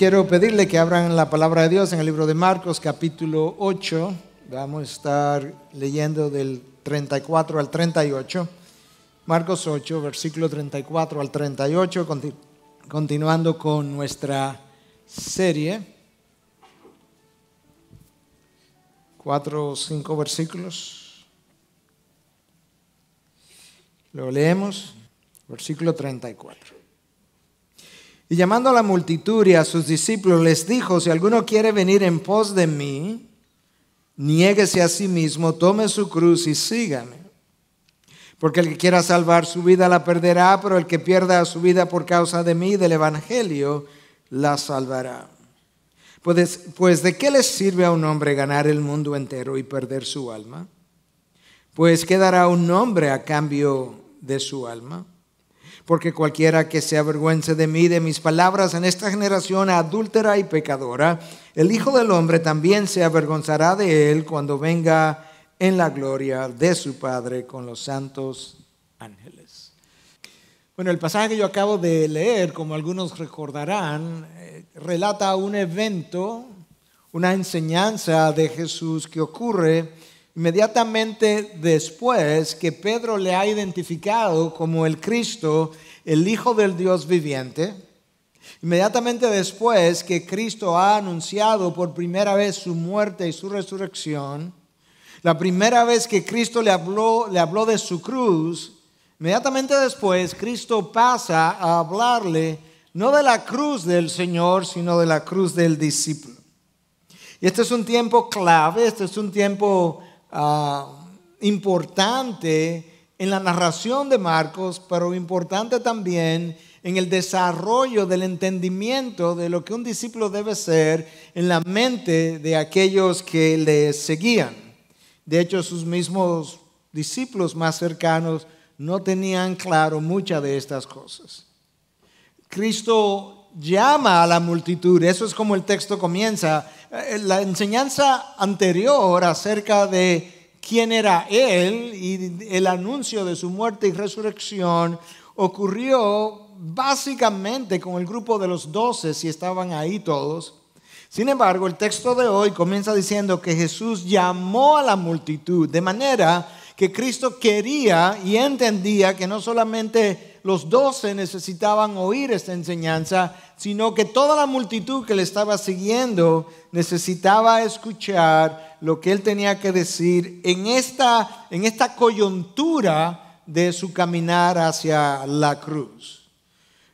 quiero pedirle que abran la palabra de Dios en el libro de Marcos capítulo 8. Vamos a estar leyendo del 34 al 38. Marcos 8, versículo 34 al 38, continuando con nuestra serie. Cuatro o cinco versículos. Lo leemos, versículo 34. Y llamando a la multitud y a sus discípulos, les dijo, si alguno quiere venir en pos de mí, niéguese a sí mismo, tome su cruz y sígame. Porque el que quiera salvar su vida la perderá, pero el que pierda su vida por causa de mí, del Evangelio, la salvará. Pues, pues de qué les sirve a un hombre ganar el mundo entero y perder su alma? Pues ¿qué dará un hombre a cambio de su alma porque cualquiera que se avergüence de mí, de mis palabras en esta generación adúltera y pecadora, el Hijo del Hombre también se avergonzará de él cuando venga en la gloria de su Padre con los santos ángeles. Bueno, el pasaje que yo acabo de leer, como algunos recordarán, eh, relata un evento, una enseñanza de Jesús que ocurre Inmediatamente después que Pedro le ha identificado como el Cristo, el Hijo del Dios viviente, inmediatamente después que Cristo ha anunciado por primera vez su muerte y su resurrección, la primera vez que Cristo le habló, le habló de su cruz, inmediatamente después Cristo pasa a hablarle no de la cruz del Señor, sino de la cruz del discípulo. Y este es un tiempo clave, este es un tiempo Ah, importante en la narración de Marcos, pero importante también en el desarrollo del entendimiento de lo que un discípulo debe ser en la mente de aquellos que le seguían. De hecho, sus mismos discípulos más cercanos no tenían claro muchas de estas cosas. Cristo llama a la multitud. Eso es como el texto comienza. Eh, la enseñanza anterior acerca de quién era Él y el anuncio de su muerte y resurrección ocurrió básicamente con el grupo de los doce, si estaban ahí todos. Sin embargo, el texto de hoy comienza diciendo que Jesús llamó a la multitud, de manera que Cristo quería y entendía que no solamente los doce necesitaban oír esta enseñanza, sino que toda la multitud que le estaba siguiendo necesitaba escuchar lo que él tenía que decir en esta, en esta coyuntura de su caminar hacia la cruz.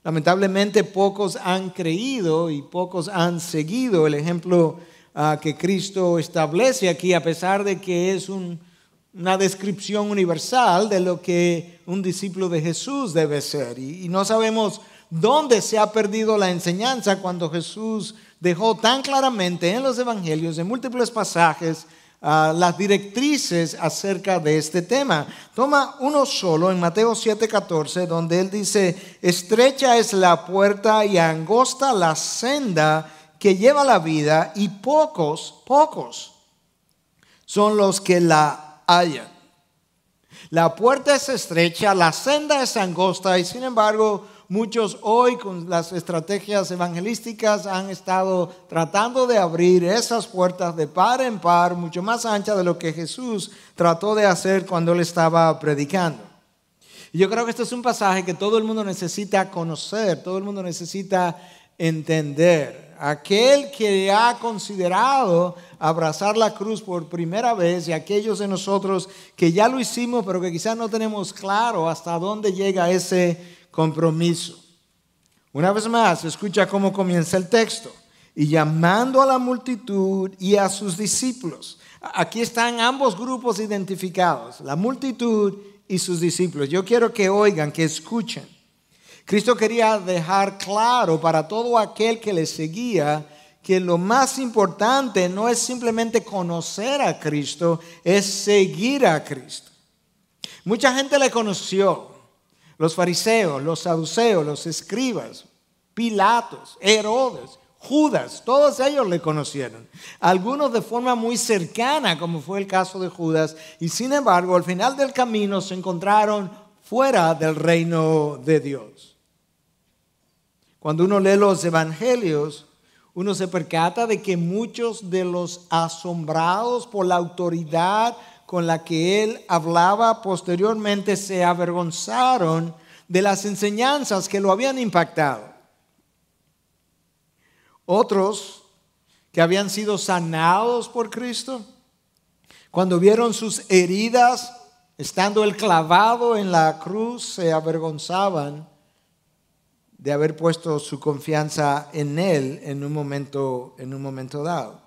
Lamentablemente pocos han creído y pocos han seguido el ejemplo ah, que Cristo establece aquí, a pesar de que es un una descripción universal de lo que un discípulo de Jesús debe ser. Y, no sabemos dónde se ha perdido la enseñanza cuando Jesús dejó tan claramente en los evangelios, en múltiples pasajes, ah, las directrices acerca de este tema. Toma uno solo en Mateo 7:14, donde él dice, estrecha es la puerta y angosta la senda que lleva la vida y pocos, pocos son los que la Haya La puerta es estrecha, la senda es angosta y sin embargo muchos hoy con las estrategias evangelísticas han estado tratando de abrir esas puertas de par en par, mucho más anchas de lo que Jesús trató de hacer cuando él estaba predicando. yo creo que este es un pasaje que todo el mundo necesita conocer, todo el mundo necesita entender aquel que ha considerado abrazar la cruz por primera vez y aquellos de nosotros que ya lo hicimos, pero que quizás no tenemos claro hasta dónde llega ese compromiso. Una vez más, escucha cómo comienza el texto. Y llamando a la multitud y a sus discípulos. Aquí están ambos grupos identificados, la multitud y sus discípulos. Yo quiero que oigan, que escuchen. Cristo quería dejar claro para todo aquel que le seguía que lo más importante no es simplemente conocer a Cristo, es seguir a Cristo. Mucha gente le conoció, los fariseos, los saduceos, los escribas, Pilatos, Herodes, Judas, todos ellos le conocieron, algunos de forma muy cercana, como fue el caso de Judas, y sin embargo al final del camino se encontraron fuera del reino de Dios. Cuando uno lee los evangelios, uno se percata de que muchos de los asombrados por la autoridad con la que él hablaba posteriormente se avergonzaron de las enseñanzas que lo habían impactado. Otros que habían sido sanados por Cristo, cuando vieron sus heridas, estando el clavado en la cruz, se avergonzaban de haber puesto su confianza en Él en un momento, en un momento dado.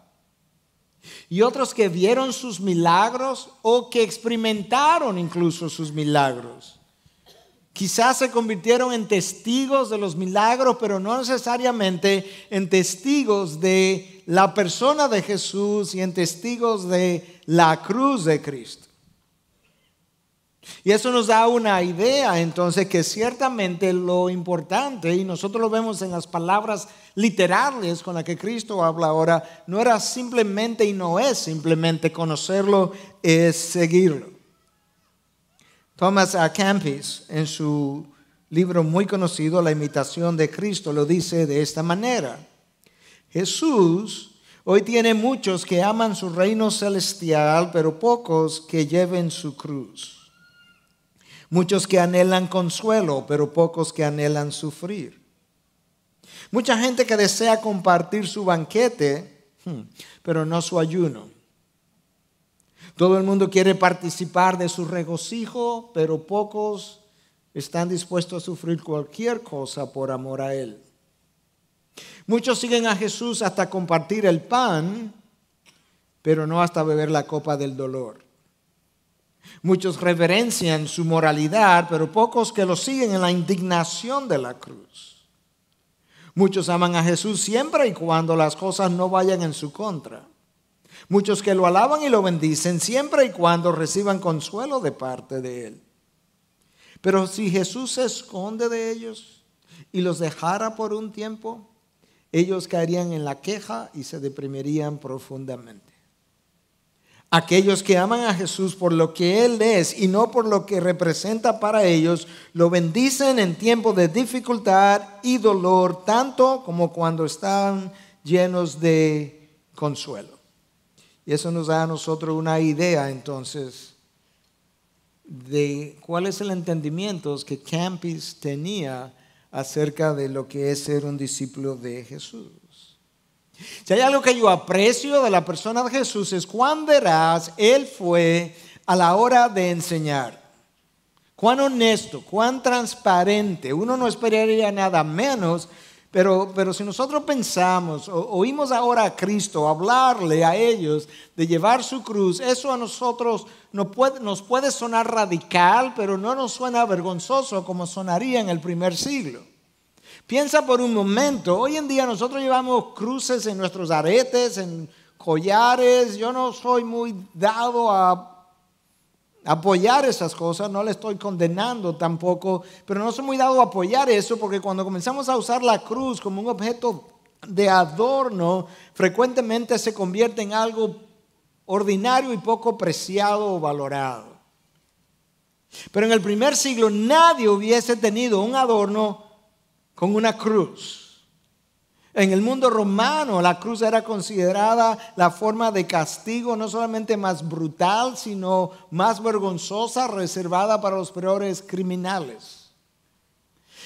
Y otros que vieron sus milagros o que experimentaron incluso sus milagros. Quizás se convirtieron en testigos de los milagros, pero no necesariamente en testigos de la persona de Jesús y en testigos de la cruz de Cristo. Y eso nos da una idea, entonces, que ciertamente lo importante, y nosotros lo vemos en las palabras literales con las que Cristo habla ahora, no era simplemente y no es simplemente conocerlo, es seguirlo. Thomas A. Campis, en su libro muy conocido, La imitación de Cristo, lo dice de esta manera. Jesús hoy tiene muchos que aman su reino celestial, pero pocos que lleven su cruz. Muchos que anhelan consuelo, pero pocos que anhelan sufrir. Mucha gente que desea compartir su banquete, hmm, pero no su ayuno. Todo el mundo quiere participar de su regocijo, pero pocos están dispuestos a sufrir cualquier cosa por amor a Él. Muchos siguen a Jesús hasta compartir el pan, pero no hasta beber la copa del dolor. Muchos reverencian su moralidad, pero pocos que lo siguen en la indignación de la cruz. Muchos aman a Jesús siempre y cuando las cosas no vayan en su contra. Muchos que lo alaban y lo bendicen siempre y cuando reciban consuelo de parte de Él. Pero si Jesús se esconde de ellos y los dejara por un tiempo, ellos caerían en la queja y se deprimirían profundamente. Aquellos que aman a Jesús por lo que Él es y no por lo que representa para ellos, lo bendicen en tiempos de dificultad y dolor, tanto como cuando están llenos de consuelo. Y eso nos da a nosotros una idea entonces de cuál es el entendimiento que Campis tenía acerca de lo que es ser un discípulo de Jesús. Si hay algo que yo aprecio de la persona de Jesús es cuán veraz Él fue a la hora de enseñar. Cuán honesto, cuán transparente. Uno no esperaría nada menos, pero, si nosotros pensamos, o, oímos ahora a Cristo hablarle a ellos de llevar su cruz, eso a nosotros nos puede sonar radical, pero no nos suena vergonzoso como sonaría en el primer siglo. Piensa por un momento, hoy en día nosotros llevamos cruces en nuestros aretes, en collares, yo no soy muy dado a apoyar esas cosas, no le estoy condenando tampoco, pero no soy muy dado a apoyar eso porque cuando comenzamos a usar la cruz como un objeto de adorno, frecuentemente se convierte en algo ordinario y poco preciado o valorado. Pero en el primer siglo nadie hubiese tenido un adorno con una cruz. En el mundo romano la cruz era considerada la forma de castigo no solamente más brutal, sino más vergonzosa, reservada para los peores criminales.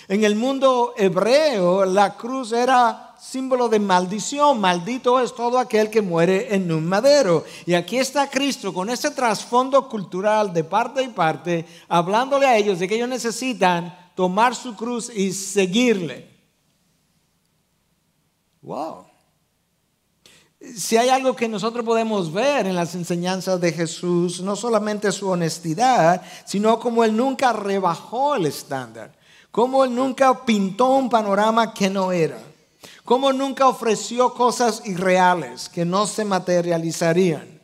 En el mundo hebreo la cruz era símbolo de maldición, maldito es todo aquel que muere en un madero. Y aquí está Cristo con ese trasfondo cultural de parte y parte, hablándole a ellos de que ellos necesitan tomar su cruz y seguirle. Wow. Si hay algo que nosotros podemos ver en las enseñanzas de Jesús, no solamente su honestidad, sino como Él nunca rebajó el estándar, como Él nunca pintó un panorama que no era, como nunca ofreció cosas irreales que no se materializarían,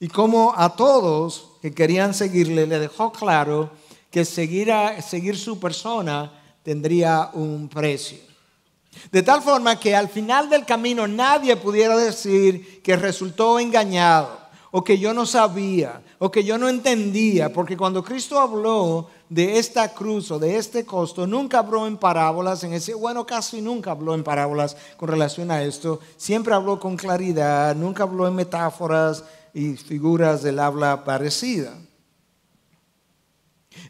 y como a todos que querían seguirle le dejó claro que seguir, a, seguir su persona tendría un precio. De tal forma que al final del camino nadie pudiera decir que resultó engañado o que yo no sabía o que yo no entendía, porque cuando Cristo habló de esta cruz o de este costo, nunca habló en parábolas, en ese, bueno, casi nunca habló en parábolas con relación a esto, siempre habló con claridad, nunca habló en metáforas y figuras del habla parecida.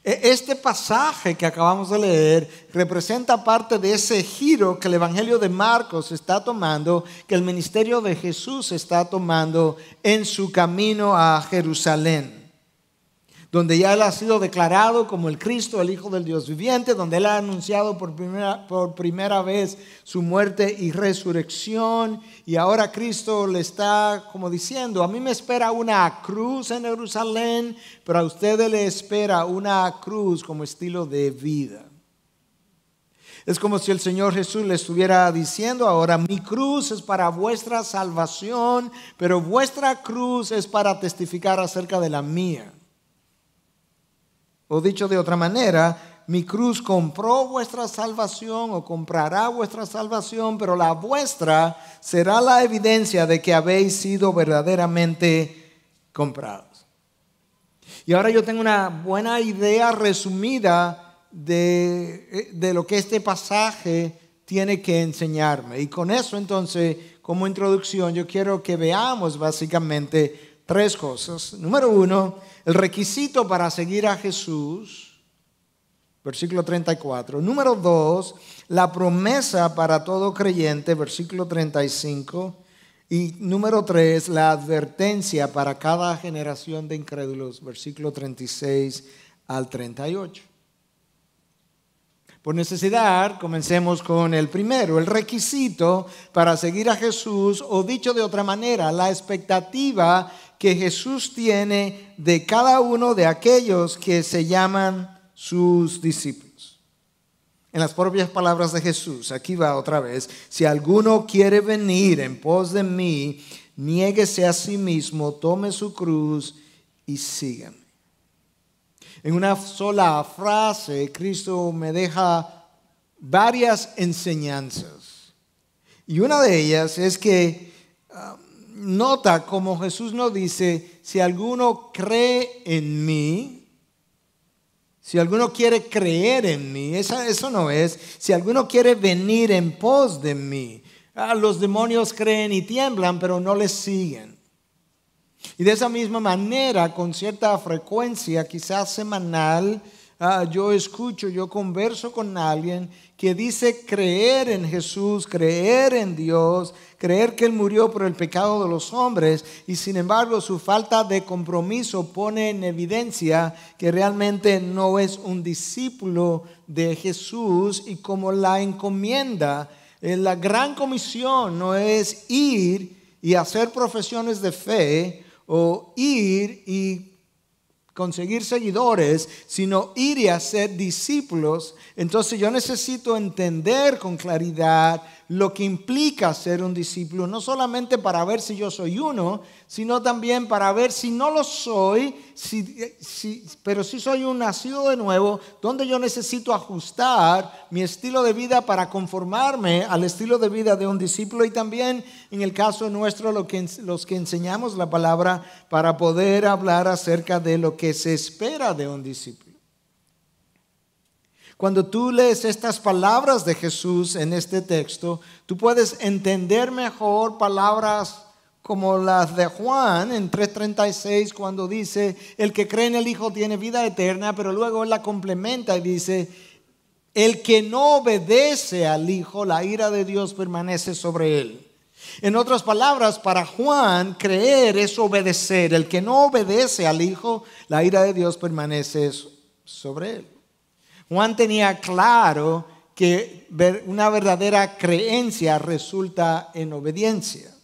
E, este pasaje que acabamos de leer representa parte de ese giro que el Evangelio de Marcos está tomando, que el ministerio de Jesús está tomando en su camino a Jerusalén donde ya Él ha sido declarado como el Cristo, el Hijo del Dios viviente, donde Él ha anunciado por primera, por primera vez su muerte y resurrección. Y ahora Cristo le está como diciendo, a mí me espera una cruz en Jerusalén, pero a ustedes le espera una cruz como estilo de vida. Es como si el Señor Jesús le estuviera diciendo ahora, mi cruz es para vuestra salvación, pero vuestra cruz es para testificar acerca de la mía. O dicho de otra manera, mi cruz compró vuestra salvación o comprará vuestra salvación, pero la vuestra será la evidencia de que habéis sido verdaderamente comprados. Y ahora yo tengo una buena idea resumida de, lo que este pasaje tiene que enseñarme. Y con eso entonces, como introducción, yo quiero que veamos básicamente Tres cosas. Número uno, el requisito para seguir a Jesús, versículo 34. Número dos, la promesa para todo creyente, versículo 35. Y número tres, la advertencia para cada generación de incrédulos, versículo 36 al 38. Por necesidad, comencemos con el primero, el requisito para seguir a Jesús, o dicho de otra manera, la expectativa que Jesús tiene de cada uno de aquellos que se llaman sus discípulos. En las propias palabras de Jesús, aquí va otra vez, si alguno quiere venir en pos de mí, niéguese a sí mismo, tome su cruz y sígame. En una sola frase, Cristo me deja varias enseñanzas. Y una de ellas es que... Um, nota como Jesús nos dice, si alguno cree en mí, si alguno quiere creer en mí, eso, eso no es, si alguno quiere venir en pos de mí, ah, los demonios creen y tiemblan, pero no les siguen. Y de esa misma manera, con cierta frecuencia, quizás semanal, ah, yo escucho, yo converso con alguien que dice creer en Jesús, creer en Dios, creer que Él murió por el pecado de los hombres y sin embargo su falta de compromiso pone en evidencia que realmente no es un discípulo de Jesús y como la encomienda, eh, la gran comisión no es ir y hacer profesiones de fe o ir y conseguir seguidores, sino ir y hacer discípulos, entonces yo necesito entender con claridad lo que implica ser un discípulo, no solamente para ver si yo soy uno, sino también para ver si no lo soy, pero si soy un nacido de nuevo, donde yo necesito ajustar mi estilo de vida para conformarme al estilo de vida de un discípulo y también en el caso nuestro los que enseñamos la palabra para poder hablar acerca de lo que se espera de un discípulo. Cuando tú lees estas palabras de Jesús en este texto, tú puedes entender mejor palabras como las de Juan en 3:36 cuando dice, el que cree en el Hijo tiene vida eterna, pero luego él la complementa y dice, el que no obedece al Hijo, la ira de Dios permanece sobre él. En otras palabras, para Juan, creer es obedecer. El que no obedece al Hijo, la ira de Dios permanece sobre él. Juan tenía claro que una verdadera creencia resulta en obediencia.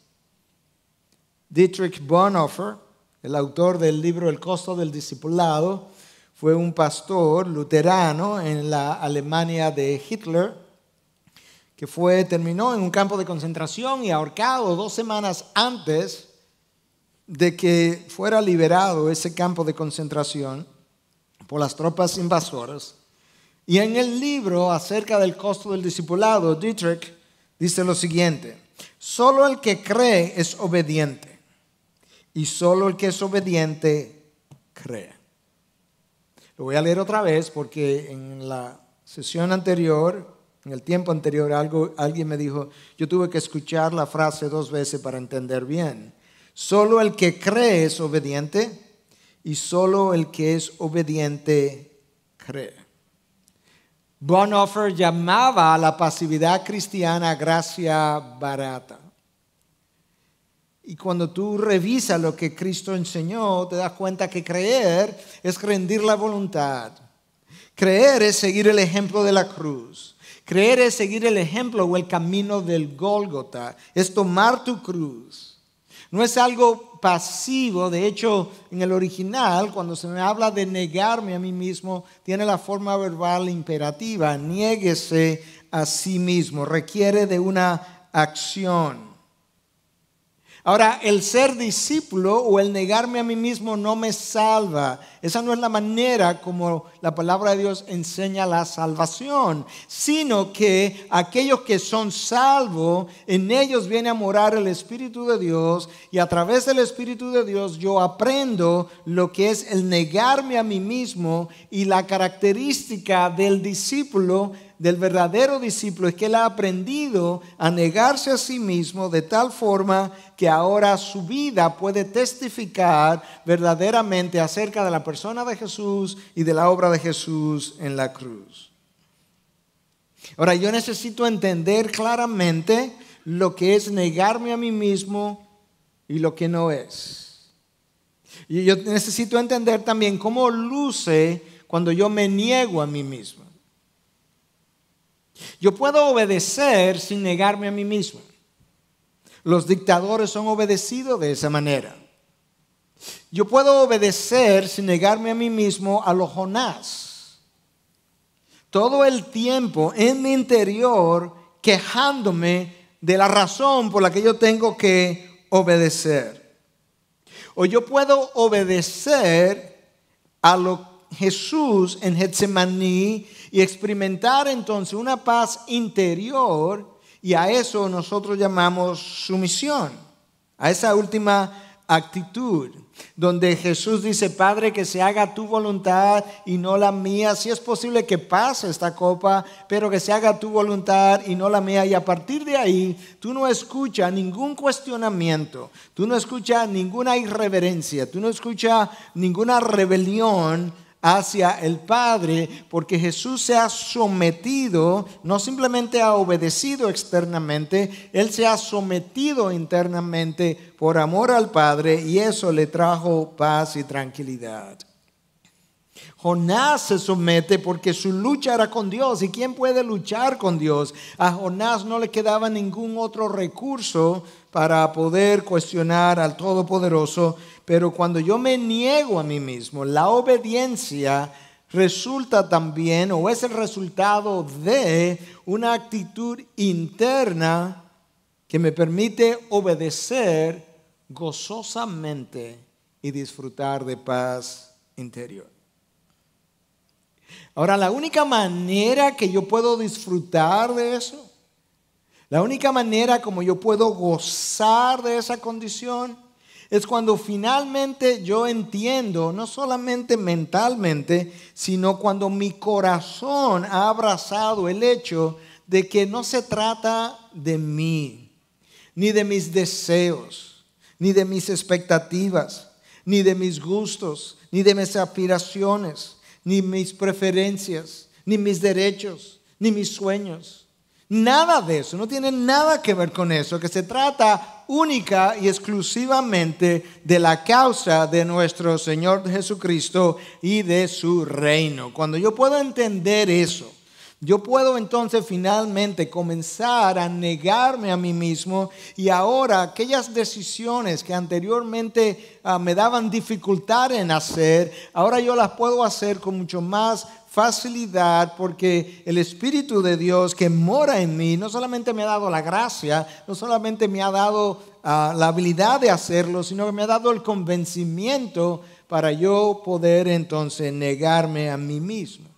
Dietrich Bonhoeffer, el autor del libro El costo del discipulado, fue un pastor luterano en la Alemania de Hitler, que fue, terminó en un campo de concentración y ahorcado dos semanas antes de que fuera liberado ese campo de concentración por las tropas invasoras. Y en el libro acerca del costo del discipulado, Dietrich dice lo siguiente, solo el que cree es obediente y solo el que es obediente cree. Lo voy a leer otra vez porque en la sesión anterior, en el tiempo anterior, algo, alguien me dijo, yo tuve que escuchar la frase dos veces para entender bien. Solo el que cree es obediente y solo el que es obediente cree. Bonhoeffer llamaba a la pasividad cristiana gracia barata. Y cuando tú revisas lo que Cristo enseñó, te das cuenta que creer es rendir la voluntad. Creer es seguir el ejemplo de la cruz. Creer es seguir el ejemplo o el camino del Gólgota. Es tomar tu cruz no es algo pasivo, de hecho, en el original, cuando se me habla de negarme a mí mismo, tiene la forma verbal imperativa, niéguese a sí mismo, requiere de una acción. Ahora, el ser discípulo o el negarme a mí mismo no me salva. Esa no es la manera como la palabra de Dios enseña la salvación, sino que aquellos que son salvos, en ellos viene a morar el Espíritu de Dios y a través del Espíritu de Dios yo aprendo lo que es el negarme a mí mismo y la característica del discípulo del verdadero discípulo es que él ha aprendido a negarse a sí mismo de tal forma que ahora su vida puede testificar verdaderamente acerca de la persona de Jesús y de la obra de Jesús en la cruz. Ahora, yo necesito entender claramente lo que es negarme a mí mismo y lo que no es. Y yo necesito entender también cómo luce cuando yo me niego a mí mismo. Yo puedo obedecer sin negarme a mí mismo. Los dictadores son obedecidos de esa manera. Yo puedo obedecer sin negarme a mí mismo a los Jonás. Todo el tiempo en mi interior quejándome de la razón por la que yo tengo que obedecer. O yo puedo obedecer a lo Jesús en Getsemaní y experimentar entonces una paz interior y a eso nosotros llamamos sumisión, a esa última actitud, donde Jesús dice, Padre, que se haga tu voluntad y no la mía, si es posible que pase esta copa, pero que se haga tu voluntad y no la mía. Y a partir de ahí, tú no escuchas ningún cuestionamiento, tú no escuchas ninguna irreverencia, tú no escuchas ninguna rebelión hacia el Padre, porque Jesús se ha sometido, no simplemente ha obedecido externamente, Él se ha sometido internamente por amor al Padre y eso le trajo paz y tranquilidad. Jonás se somete porque su lucha era con Dios. ¿Y quién puede luchar con Dios? A Jonás no le quedaba ningún otro recurso para poder cuestionar al Todopoderoso pero cuando yo me niego a mí mismo, la obediencia resulta también o es el resultado de una actitud interna que me permite obedecer gozosamente y disfrutar de paz interior. Ahora, la única manera que yo puedo disfrutar de eso, la única manera como yo puedo gozar de esa condición, es cuando finalmente yo entiendo, no solamente mentalmente, sino cuando mi corazón ha abrazado el hecho de que no se trata de mí, ni de mis deseos, ni de mis expectativas, ni de mis gustos, ni de mis aspiraciones, ni mis preferencias, ni mis derechos, ni mis sueños Nada de eso, no tiene nada que ver con eso, que se trata única y exclusivamente de la causa de nuestro Señor Jesucristo y de su reino. Cuando yo puedo entender eso, yo puedo entonces finalmente comenzar a negarme a mí mismo y ahora aquellas decisiones que anteriormente ah, me daban dificultad en hacer, ahora yo las puedo hacer con mucho más facilidad porque el Espíritu de Dios que mora en mí no solamente me ha dado la gracia, no solamente me ha dado ah, la habilidad de hacerlo, sino que me ha dado el convencimiento para yo poder entonces negarme a mí mismo.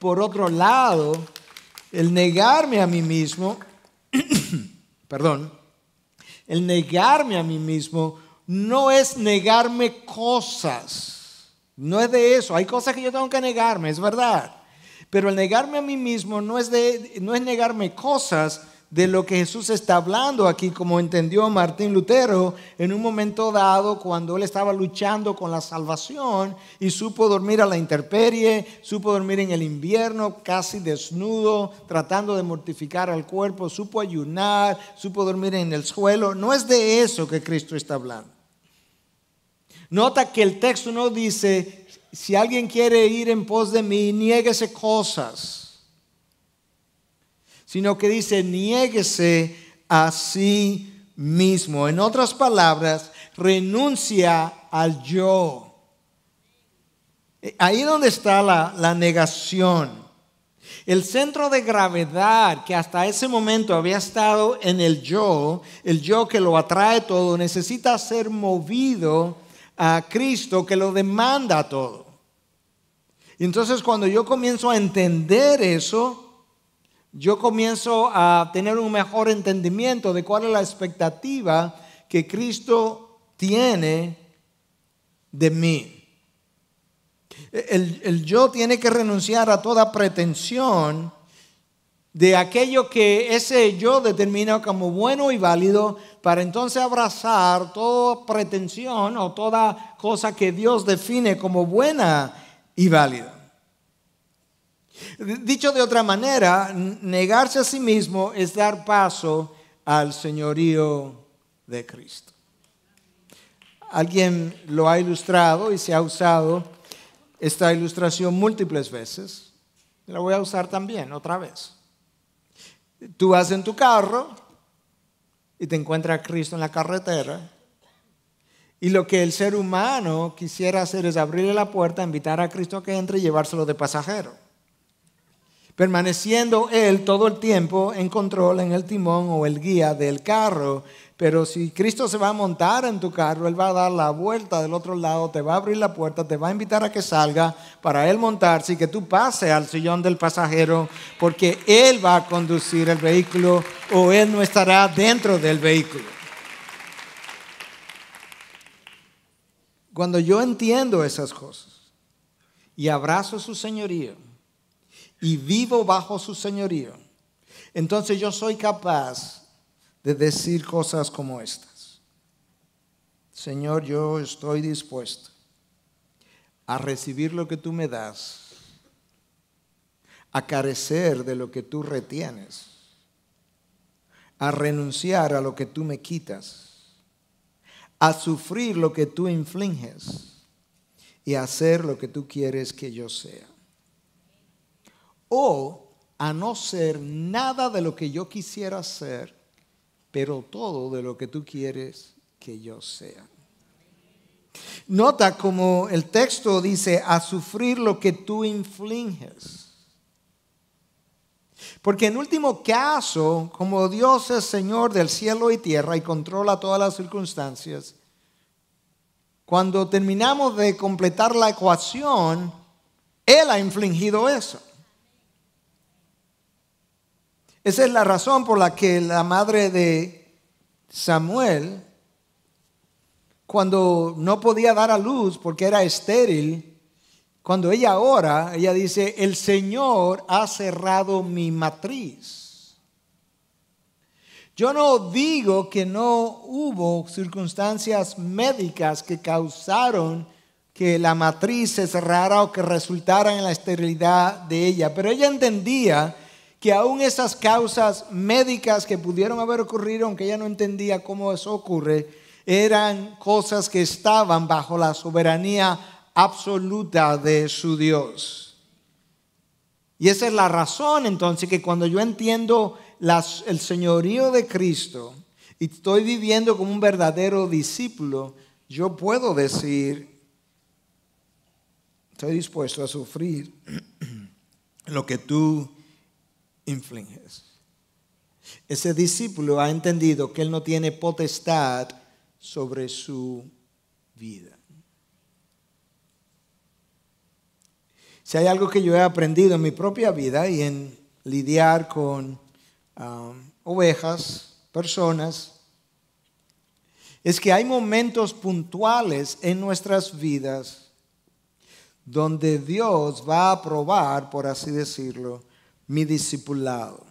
Por otro lado, el negarme a mí mismo, perdón, el negarme a mí mismo no es negarme cosas no es de eso. Hay cosas que yo tengo que negarme, es verdad. Pero el negarme a mí mismo no es, de, no es negarme cosas de lo que Jesús está hablando aquí, como entendió Martín Lutero en un momento dado cuando él estaba luchando con la salvación y supo dormir a la intemperie, supo dormir en el invierno casi desnudo, tratando de mortificar al cuerpo, supo ayunar, supo dormir en el suelo. No es de eso que Cristo está hablando. Nota que el texto no dice, si alguien quiere ir en pos de mí, niéguese cosas, sino que dice, niéguese a sí mismo. En otras palabras, renuncia al yo. Ahí donde está la, la, negación. El centro de gravedad que hasta ese momento había estado en el yo, el yo que lo atrae todo, necesita ser movido a Cristo que lo demanda todo. Y entonces cuando yo comienzo a entender eso, yo comienzo a tener un mejor entendimiento de cuál es la expectativa que Cristo tiene de mí. el yo tiene que renunciar a toda pretensión de aquello que ese yo determina como bueno y válido, para entonces abrazar toda pretensión o toda cosa que Dios define como buena y válida. Dicho de otra manera, negarse a sí mismo es dar paso al señorío de Cristo. Alguien lo ha ilustrado y se ha usado esta ilustración múltiples veces. La voy a usar también otra vez. Tú vas en tu carro y te encuentras a Cristo en la carretera. Y lo que el ser humano quisiera hacer es abrirle la puerta, invitar a Cristo a que entre y llevárselo de pasajero. Permaneciendo Él todo el tiempo en control, en el timón o el guía del carro, pero si Cristo se va a montar en tu carro, Él va a dar la vuelta del otro lado, te va a abrir la puerta, te va a invitar a que salga para Él montarse y que tú pase al sillón del pasajero, porque Él va a conducir el vehículo o Él no estará dentro del vehículo. Cuando yo entiendo esas cosas y abrazo su señorío y vivo bajo su señorío, entonces yo soy capaz de decir cosas como estas. Señor, yo estoy dispuesto a recibir lo que tú me das, a carecer de lo que tú retienes, a renunciar a lo que tú me quitas, a sufrir lo que tú infliges y a hacer lo que tú quieres que yo sea. O a no ser nada de lo que yo quisiera ser pero todo de lo que tú quieres que yo sea. Nota como el texto dice, a sufrir lo que tú infliges. Porque en último caso, como Dios es Señor del cielo y tierra y controla todas las circunstancias, cuando terminamos de completar la ecuación, Él ha infligido eso. Esa es la razón por la que la madre de Samuel, cuando no podía dar a luz porque era estéril, cuando ella ora, ella dice, el Señor ha cerrado mi matriz. Yo no digo que no hubo circunstancias médicas que causaron que la matriz se cerrara o que resultara en la esterilidad de ella, pero ella entendía que aún esas causas médicas que pudieron haber ocurrido, aunque ella no entendía cómo eso ocurre, eran cosas que estaban bajo la soberanía absoluta de su Dios. Y esa es la razón entonces que cuando yo entiendo el señorío de Cristo y estoy viviendo como un verdadero discípulo, yo puedo decir, estoy dispuesto a sufrir lo que tú ese discípulo ha entendido que él no tiene potestad sobre su vida. Si hay algo que yo he aprendido en mi propia vida y en lidiar con um, ovejas, personas, es que hay momentos puntuales en nuestras vidas donde Dios va a probar, por así decirlo, mi discipulado.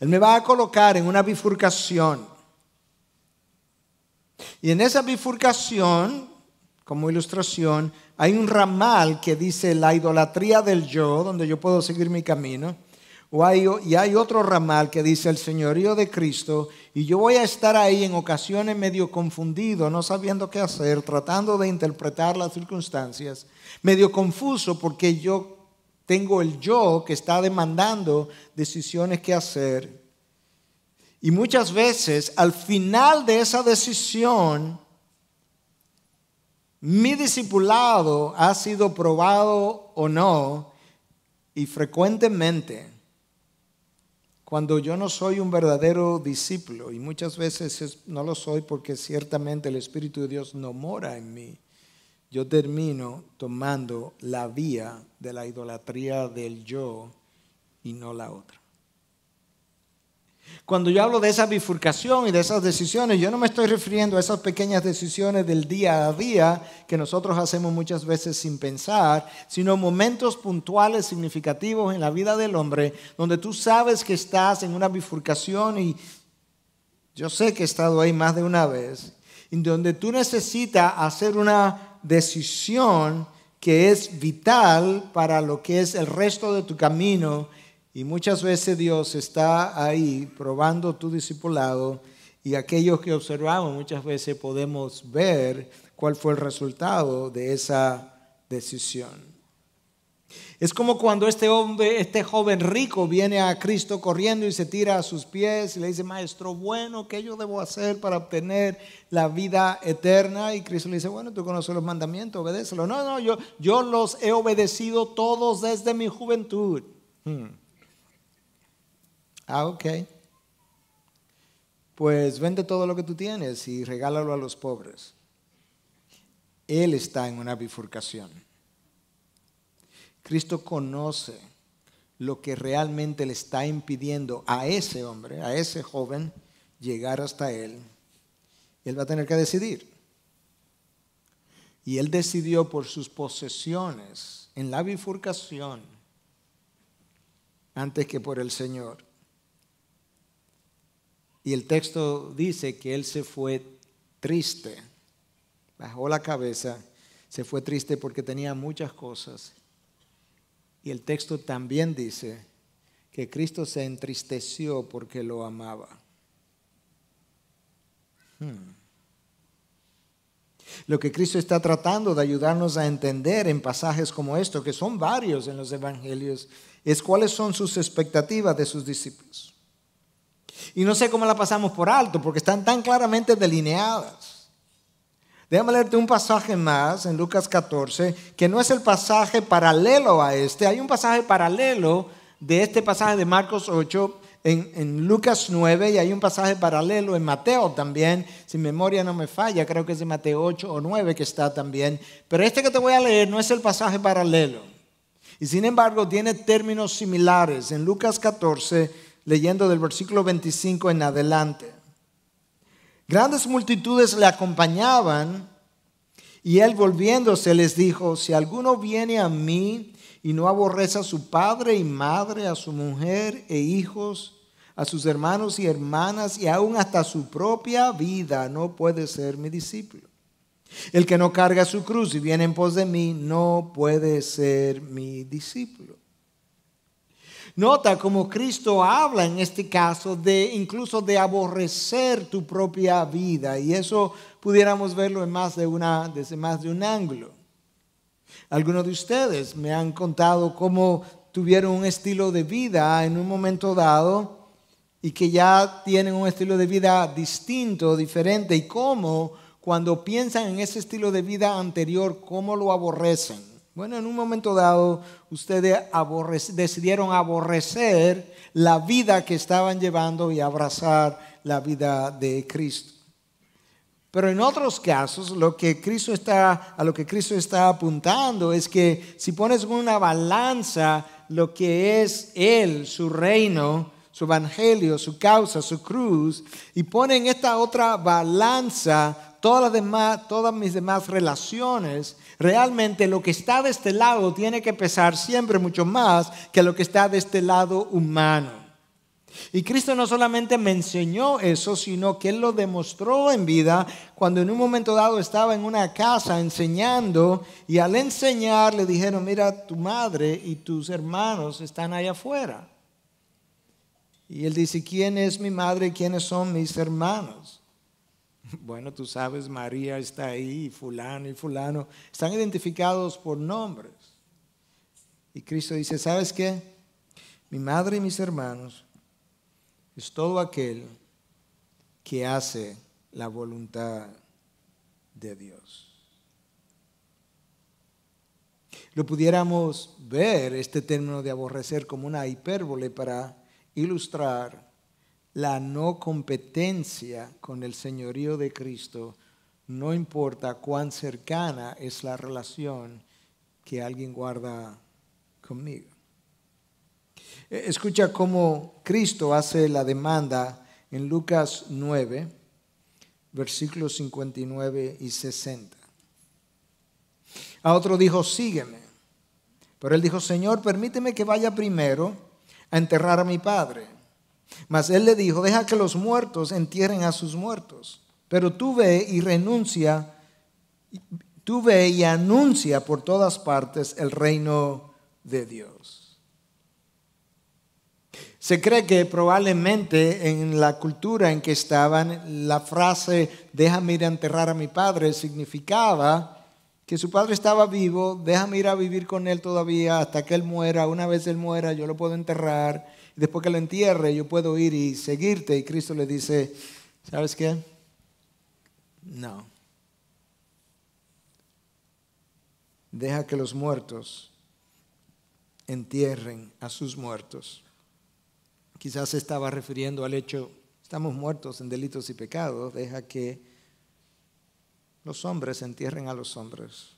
Él me va a colocar en una bifurcación. Y en esa bifurcación, como ilustración, hay un ramal que dice la idolatría del yo, donde yo puedo seguir mi camino. O y hay otro ramal que dice el señorío de Cristo. Y yo voy a estar ahí en ocasiones medio confundido, no sabiendo qué hacer, tratando de interpretar las circunstancias, medio confuso porque yo tengo el yo que está demandando decisiones que hacer. Y muchas veces al final de esa decisión, mi discipulado ha sido probado o no, y frecuentemente, cuando yo no soy un verdadero discípulo, y muchas veces no lo soy porque ciertamente el Espíritu de Dios no mora en mí, yo termino tomando la vía de la idolatría del yo y no la otra. Cuando yo hablo de esa bifurcación y de esas decisiones, yo no me estoy refiriendo a esas pequeñas decisiones del día a día que nosotros hacemos muchas veces sin pensar, sino momentos puntuales significativos en la vida del hombre donde tú sabes que estás en una bifurcación y yo sé que he estado ahí más de una vez, en donde tú necesitas hacer una decisión que es vital para lo que es el resto de tu camino. Y muchas veces Dios está ahí probando tu discipulado y aquellos que observamos muchas veces podemos ver cuál fue el resultado de esa decisión. Es como cuando este hombre, este joven rico viene a Cristo corriendo y se tira a sus pies y le dice, maestro, bueno, ¿qué yo debo hacer para obtener la vida eterna? Y Cristo le dice, bueno, tú conoces los mandamientos, obedécelos. No, no, yo, yo los he obedecido todos desde mi juventud. Hmm. Ah, ok. Pues vende todo lo que tú tienes y regálalo a los pobres. Él está en una bifurcación. Cristo conoce lo que realmente le está impidiendo a ese hombre, a ese joven, llegar hasta Él. Él va a tener que decidir. Y Él decidió por sus posesiones en la bifurcación antes que por el Señor. Y el texto dice que Él se fue triste, bajó la cabeza, se fue triste porque tenía muchas cosas y el texto también dice que Cristo se entristeció porque lo amaba. Hmm. Lo que Cristo está tratando de ayudarnos a entender en pasajes como estos, que son varios en los evangelios, es cuáles son sus expectativas de sus discípulos. Y no sé cómo la pasamos por alto, porque están tan claramente delineadas. Déjame leerte un pasaje más en Lucas 14, que no es el pasaje paralelo a este. Hay un pasaje paralelo de este pasaje de Marcos 8 en, en, Lucas 9 y hay un pasaje paralelo en Mateo también. Si memoria no me falla, creo que es de Mateo 8 o 9 que está también. Pero este que te voy a leer no es el pasaje paralelo. Y sin embargo tiene términos similares en Lucas 14, leyendo del versículo 25 en adelante. Grandes multitudes le acompañaban y él volviéndose les dijo, si alguno viene a mí y no aborrece a su padre y madre, a su mujer e hijos, a sus hermanos y hermanas y aún hasta su propia vida, no puede ser mi discípulo. El que no carga su cruz y viene en pos de mí, no puede ser mi discípulo. Nota cómo Cristo habla en este caso de incluso de aborrecer tu propia vida y eso pudiéramos verlo en más de desde más de un ángulo. Algunos de ustedes me han contado cómo tuvieron un estilo de vida en un momento dado y que ya tienen un estilo de vida distinto, diferente, y cómo cuando piensan en ese estilo de vida anterior, cómo lo aborrecen. Bueno, en un momento dado ustedes decidieron aborrecer la vida que estaban llevando y abrazar la vida de Cristo. Pero en otros casos, lo que Cristo está, a lo que Cristo está apuntando es que si pones una balanza lo que es Él, su reino, su evangelio, su causa, su cruz, y pones en esta otra balanza todas, las demás, todas mis demás relaciones, Realmente lo que está de este lado tiene que pesar siempre mucho más que lo que está de este lado humano. Y Cristo no solamente me enseñó eso, sino que Él lo demostró en vida cuando en un momento dado estaba en una casa enseñando y al enseñar le dijeron, mira, tu madre y tus hermanos están allá afuera. Y Él dice, ¿quién es mi madre y quiénes son mis hermanos? bueno, tú sabes, María está ahí, fulano y fulano, están identificados por nombres. Y Cristo dice, ¿sabes qué? Mi madre y mis hermanos es todo aquel que hace la voluntad de Dios. Lo pudiéramos ver este término de aborrecer como una hipérbole para ilustrar la no competencia con el señorío de Cristo, no importa cuán cercana es la relación que alguien guarda conmigo. E, escucha cómo Cristo hace la demanda en Lucas 9, versículos 59 y 60. A otro dijo, sígueme. Pero él dijo, Señor, permíteme que vaya primero a enterrar a mi padre. Mas él le dijo, deja que los muertos entierren a sus muertos, pero tú ve y renuncia, tú ve y anuncia por todas partes el reino de Dios. Se cree que probablemente en la cultura en que estaban, la frase déjame ir a enterrar a mi padre significaba que su padre estaba vivo, déjame ir a vivir con él todavía hasta que él muera, una vez él muera yo lo puedo enterrar después que lo entierre, yo puedo ir y seguirte. Y Cristo le dice, ¿sabes qué? No. Deja que los muertos entierren a sus muertos. Quizás se estaba refiriendo al hecho, estamos muertos en delitos y pecados, deja que los hombres entierren a los hombres.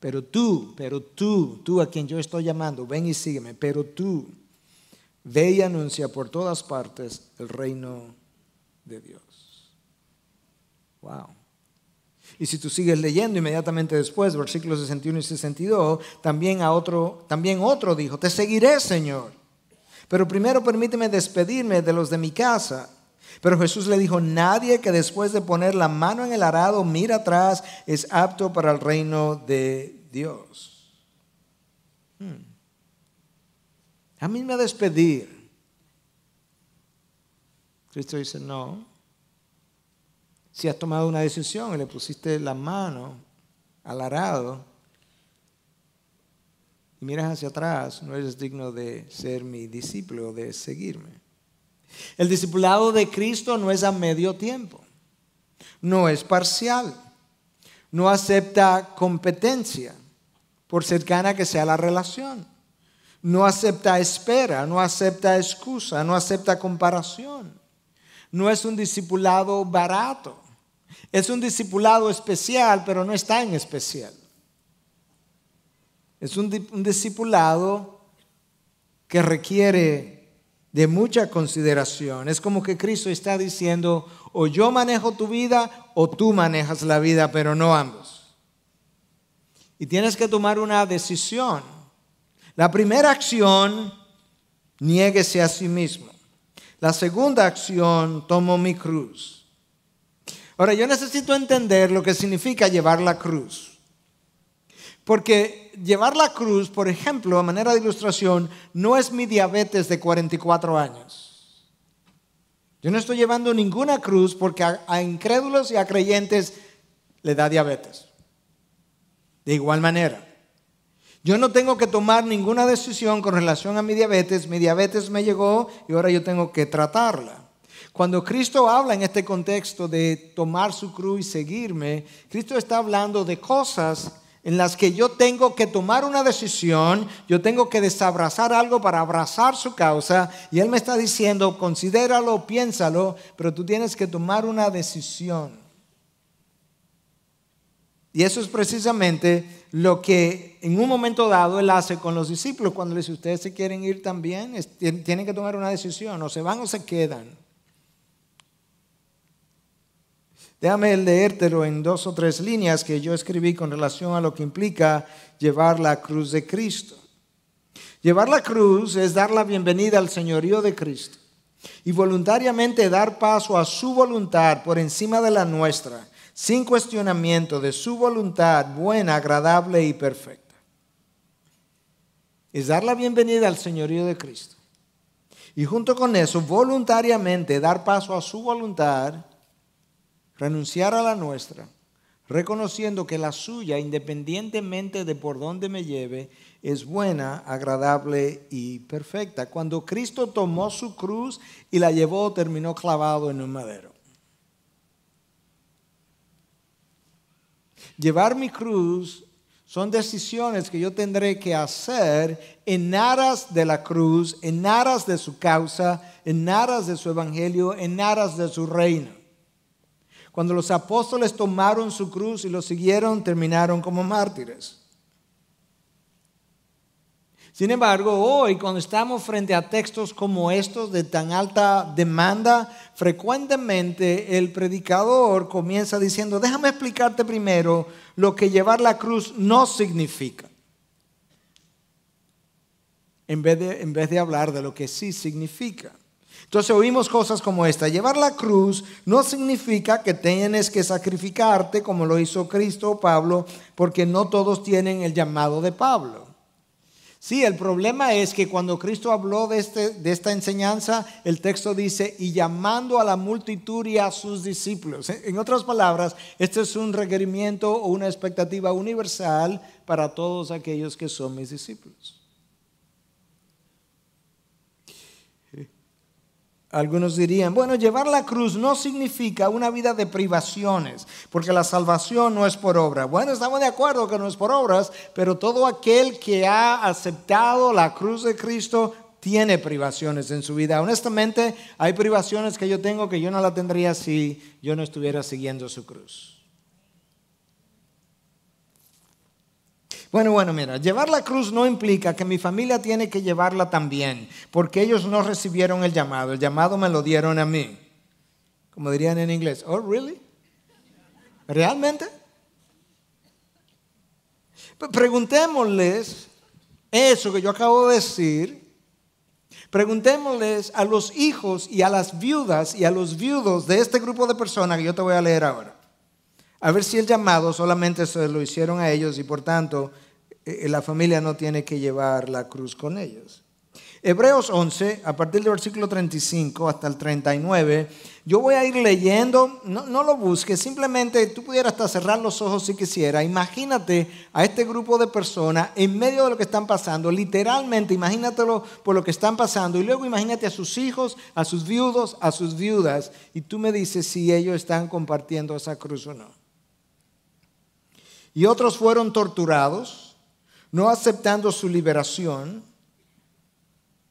Pero tú, pero tú, tú a quien yo estoy llamando, ven y sígueme, pero tú, Ve y anuncia por todas partes el reino de Dios. Wow. Y si tú sigues leyendo inmediatamente después, versículos 61 y 62, también, a otro, también otro dijo, te seguiré, Señor. Pero primero permíteme despedirme de los de mi casa. Pero Jesús le dijo, nadie que después de poner la mano en el arado mira atrás es apto para el reino de Dios. Hmm a mí me ha despedir. Cristo dice, no. Si has tomado una decisión y le pusiste la mano al arado y miras hacia atrás, no eres digno de ser mi discípulo, de seguirme. El discipulado de Cristo no es a medio tiempo, no es parcial, no acepta competencia, por cercana que sea la relación no acepta espera, no acepta excusa, no acepta comparación. No es un discipulado barato. Es un discipulado especial, pero no es tan especial. Es un, un discipulado que requiere de mucha consideración. Es como que Cristo está diciendo, o yo manejo tu vida o tú manejas la vida, pero no ambos. Y tienes que tomar una decisión la primera acción, niéguese a sí mismo. La segunda acción, tomo mi cruz. Ahora, yo necesito entender lo que significa llevar la cruz. Porque llevar la cruz, por ejemplo, a manera de ilustración, no es mi diabetes de 44 años. Yo no estoy llevando ninguna cruz porque a incrédulos y a creyentes le da diabetes. De igual manera, yo no tengo que tomar ninguna decisión con relación a mi diabetes. Mi diabetes me llegó y ahora yo tengo que tratarla. Cuando Cristo habla en este contexto de tomar su cruz y seguirme, Cristo está hablando de cosas en las que yo tengo que tomar una decisión, yo tengo que desabrazar algo para abrazar su causa, y Él me está diciendo, considéralo, piénsalo, pero tú tienes que tomar una decisión. Y eso es precisamente lo que en un momento dado él hace con los discípulos cuando les dice, ustedes se quieren ir también, tienen que tomar una decisión, o se van o se quedan. Déjame leértelo en dos o tres líneas que yo escribí con relación a lo que implica llevar la cruz de Cristo. Llevar la cruz es dar la bienvenida al señorío de Cristo y voluntariamente dar paso a su voluntad por encima de la nuestra sin cuestionamiento de su voluntad buena, agradable y perfecta. Es dar la bienvenida al señorío de Cristo. Y junto con eso, voluntariamente dar paso a su voluntad, renunciar a la nuestra, reconociendo que la suya, independientemente de por dónde me lleve, es buena, agradable y perfecta. Cuando Cristo tomó su cruz y la llevó, terminó clavado en un madero. Llevar mi cruz son decisiones que yo tendré que hacer en aras de la cruz, en aras de su causa, en aras de su evangelio, en aras de su reino. Cuando los apóstoles tomaron su cruz y lo siguieron, terminaron como mártires. Sin embargo, hoy cuando estamos frente a textos como estos de tan alta demanda, frecuentemente el predicador comienza diciendo, déjame explicarte primero lo que llevar la cruz no significa. En vez de, en vez de hablar de lo que sí significa. Entonces oímos cosas como esta. Llevar la cruz no significa que tienes que sacrificarte como lo hizo Cristo o Pablo, porque no todos tienen el llamado de Pablo. Sí, el problema es que cuando Cristo habló de, este, de, esta enseñanza, el texto dice, y llamando a la multitud y a sus discípulos. En otras palabras, este es un requerimiento o una expectativa universal para todos aquellos que son mis discípulos. Algunos dirían, bueno, llevar la cruz no significa una vida de privaciones, porque la salvación no es por obra. Bueno, estamos de acuerdo que no es por obras, pero todo aquel que ha aceptado la cruz de Cristo tiene privaciones en su vida. Honestamente, hay privaciones que yo tengo que yo no la tendría si yo no estuviera siguiendo su cruz. Bueno, bueno, mira, llevar la cruz no implica que mi familia tiene que llevarla también, porque ellos no recibieron el llamado, el llamado me lo dieron a mí. Como dirían en inglés, oh, really? ¿Realmente? Preguntémosles eso que yo acabo de decir. Preguntémosles a los hijos y a las viudas y a los viudos de este grupo de personas que yo te voy a leer ahora. A ver si el llamado solamente se lo hicieron a ellos y por tanto eh, eh, la familia no tiene que llevar la cruz con ellos. Hebreos 11, a partir del versículo 35 hasta el 39, yo voy a ir leyendo, no, lo busques, simplemente tú pudieras hasta cerrar los ojos si quisiera. Imagínate a este grupo de personas en medio de lo que están pasando, literalmente, imagínatelo por lo que están pasando, y luego imagínate a sus hijos, a sus viudos, a sus viudas, y tú me dices si ellos están compartiendo esa cruz o no. Y otros fueron torturados no aceptando su liberación,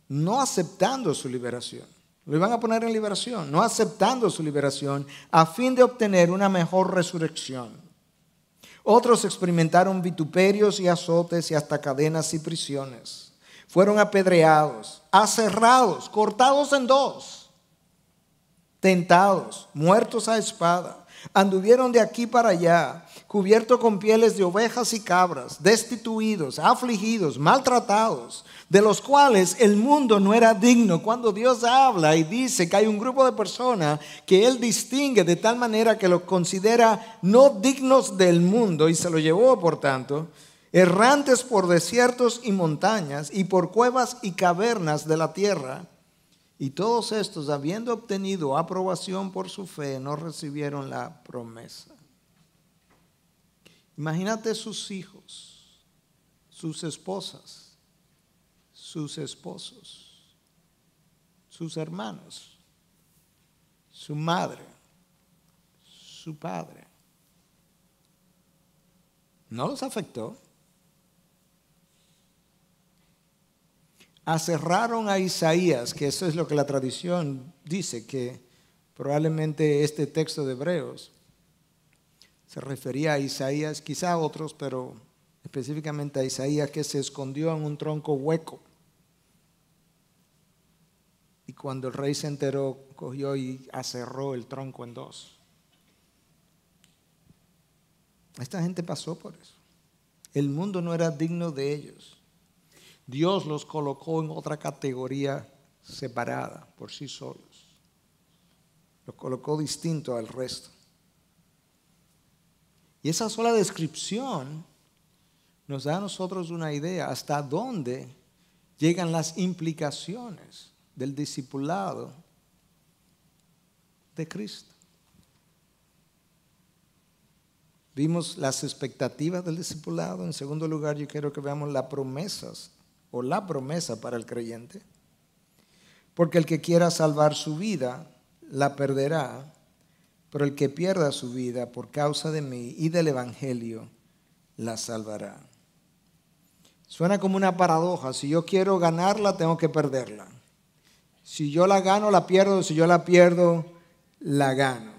no aceptando su liberación. Lo iban a poner en liberación, no aceptando su liberación a fin de obtener una mejor resurrección. Otros experimentaron vituperios y azotes y hasta cadenas y prisiones. Fueron apedreados, aserrados, cortados en dos, tentados, muertos a espada Anduvieron de aquí para allá, cubiertos con pieles de ovejas y cabras, destituidos, afligidos, maltratados, de los cuales el mundo no era digno. Cuando Dios habla y dice que hay un grupo de personas que Él distingue de tal manera que los considera no dignos del mundo y se lo llevó, por tanto, errantes por desiertos y montañas y por cuevas y cavernas de la tierra y todos estos, habiendo obtenido aprobación por su fe, no recibieron la promesa. Imagínate sus hijos, sus esposas, sus esposos, sus hermanos, su madre, su padre. ¿No los afectó? Acerraron a Isaías, que eso es lo que la tradición dice, que probablemente este texto de Hebreos se refería a Isaías, quizá a otros, pero específicamente a Isaías que se escondió en un tronco hueco. Y cuando el rey se enteró, cogió y aserró el tronco en dos. Esta gente pasó por eso. El mundo no era digno de ellos. Dios los colocó en otra categoría separada por sí solos. Los colocó distinto al resto. Y esa sola descripción nos da a nosotros una idea hasta dónde llegan las implicaciones del discipulado de Cristo. Vimos las expectativas del discipulado. En segundo lugar, yo quiero que veamos las promesas la promesa para el creyente. Porque el que quiera salvar su vida, la perderá, pero el que pierda su vida por causa de mí y del Evangelio, la salvará. Suena como una paradoja. Si yo quiero ganarla, tengo que perderla. Si yo la gano, la pierdo. Si yo la pierdo, la gano.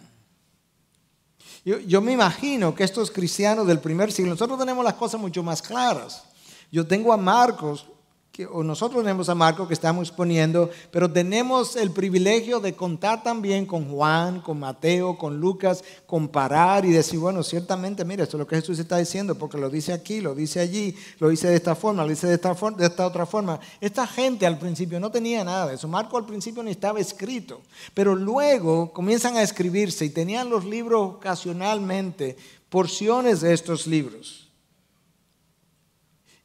Yo, yo, me imagino que estos cristianos del primer siglo, nosotros tenemos las cosas mucho más claras. Yo tengo a Marcos o nosotros tenemos a Marco que estamos exponiendo, pero tenemos el privilegio de contar también con Juan, con Mateo, con Lucas, comparar y decir, bueno, ciertamente, mira, esto es lo que Jesús está diciendo, porque lo dice aquí, lo dice allí, lo dice de esta forma, lo dice de esta, forma, de esta otra forma. Esta gente al principio no tenía nada de eso, Marco al principio ni estaba escrito, pero luego comienzan a escribirse y tenían los libros ocasionalmente, porciones de estos libros.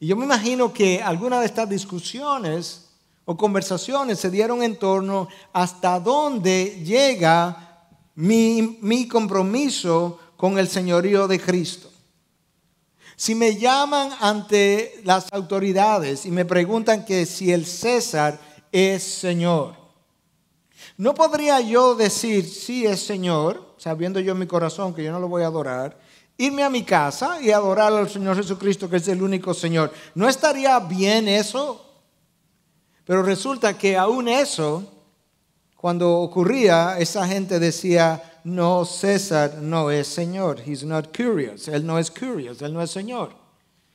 Y yo me imagino que alguna de estas discusiones o conversaciones se dieron en torno hasta dónde llega mi, compromiso con el señorío de Cristo. Si me llaman ante las autoridades y me preguntan que si el César es Señor, no podría yo decir si es Señor, sabiendo yo en mi corazón que yo no lo voy a adorar, irme a mi casa y adorar al Señor Jesucristo, que es el único Señor. ¿No estaría bien eso? Pero resulta que aún eso, cuando ocurría, esa gente decía, no, César no es Señor. He's not curious. Él no es curious, él no es Señor.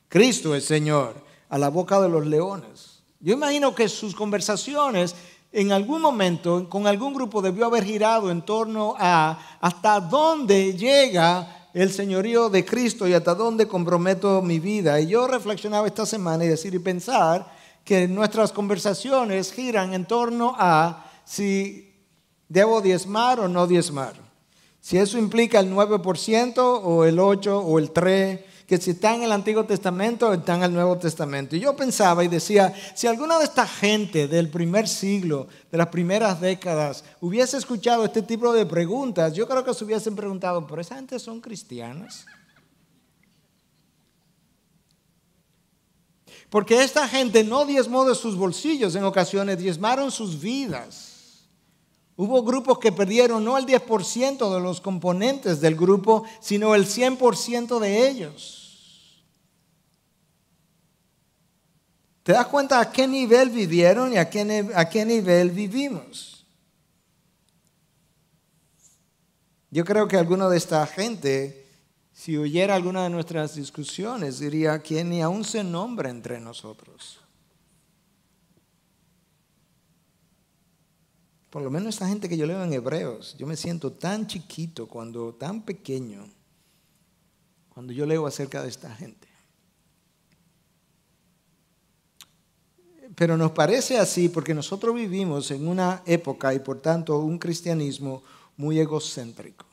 Cristo es Señor, a la boca de los leones. Yo imagino que sus conversaciones en algún momento con algún grupo debió haber girado en torno a hasta dónde llega el señorío de Cristo y hasta dónde comprometo mi vida. Y yo reflexionaba esta semana y decir y pensar que nuestras conversaciones giran en torno a si debo diezmar o no diezmar. Si eso implica el 9% o el 8 o el 3 que si está en el Antiguo Testamento o está en el Nuevo Testamento. Y yo pensaba y decía, si alguna de esta gente del primer siglo, de las primeras décadas, hubiese escuchado este tipo de preguntas, yo creo que se hubiesen preguntado, pero esa gente son cristianas. Porque esta gente no diezmó de sus bolsillos, en ocasiones diezmaron sus vidas. Hubo grupos que perdieron no el 10% de los componentes del grupo, sino el 100% de ellos. ¿Te das cuenta a qué nivel vivieron y a qué, a qué nivel vivimos? Yo creo que alguno de esta gente, si oyera alguna de nuestras discusiones, diría que ni aún se nombra entre nosotros. Por lo menos esta gente que yo leo en Hebreos, yo me siento tan chiquito, cuando tan pequeño, cuando yo leo acerca de esta gente. Pero nos parece así porque nosotros vivimos en una época y por tanto un cristianismo muy egocéntrico.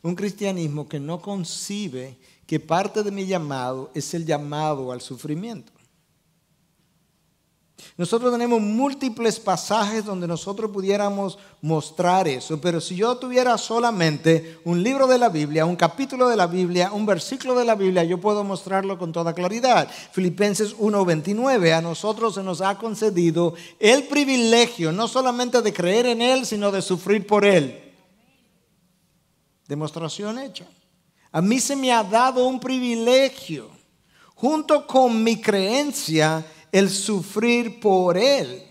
Un cristianismo que no concibe que parte de mi llamado es el llamado al sufrimiento. Nosotros tenemos múltiples pasajes donde nosotros pudiéramos mostrar eso, pero si yo tuviera solamente un libro de la Biblia, un capítulo de la Biblia, un versículo de la Biblia, yo puedo mostrarlo con toda claridad. Filipenses 1:29, a nosotros se nos ha concedido el privilegio no solamente de creer en Él, sino de sufrir por Él. Demostración hecha. A mí se me ha dado un privilegio, junto con mi creencia, el sufrir por Él.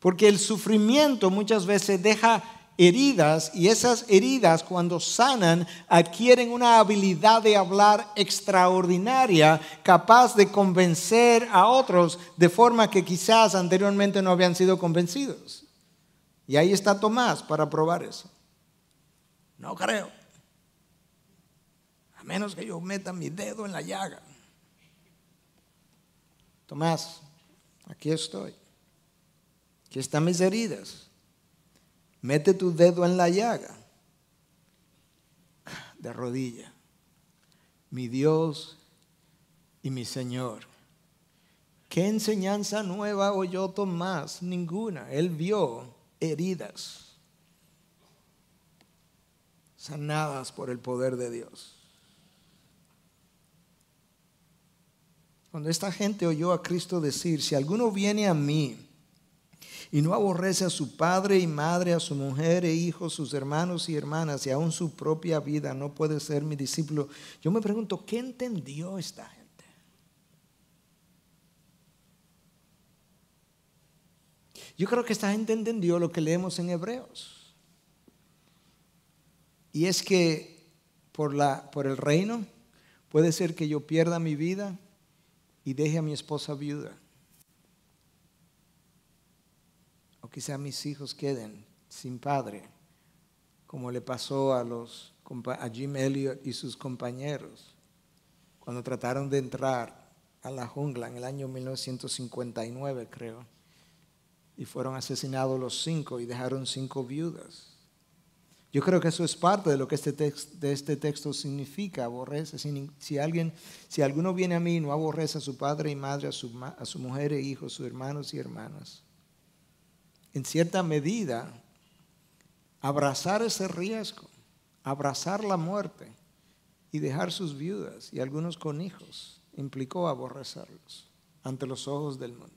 Porque el sufrimiento muchas veces deja heridas y esas heridas cuando sanan adquieren una habilidad de hablar extraordinaria, capaz de convencer a otros de forma que quizás anteriormente no habían sido convencidos. Y ahí está Tomás para probar eso. No creo menos que yo meta mi dedo en la llaga. Tomás, aquí estoy. Aquí están mis heridas. Mete tu dedo en la llaga. De rodilla. Mi Dios y mi Señor. ¿Qué enseñanza nueva oyó Tomás? Ninguna. Él vio heridas sanadas por el poder de Dios. Cuando esta gente oyó a Cristo decir, si alguno viene a mí y no aborrece a su padre y madre, a su mujer e hijos, sus hermanos y hermanas, y aún su propia vida, no puede ser mi discípulo, yo me pregunto, ¿qué entendió esta gente? Yo creo que esta gente entendió lo que leemos en Hebreos. Y es que por, la, por el reino puede ser que yo pierda mi vida, y deje a mi esposa viuda. O quizá mis hijos queden sin padre, como le pasó a, los, a Jim Elliot y sus compañeros cuando trataron de entrar a la jungla en el año 1959, creo, y fueron asesinados los cinco y dejaron cinco viudas. Yo creo que eso es parte de lo que este, este texto significa, aborrece. Si, alguien, si alguno viene a mí y no aborrece a su padre y madre, a su, mujer e hijos, sus hermanos y hermanas, en cierta medida, abrazar ese riesgo, abrazar la muerte y dejar sus viudas y algunos con hijos implicó aborrecerlos ante los ojos del mundo.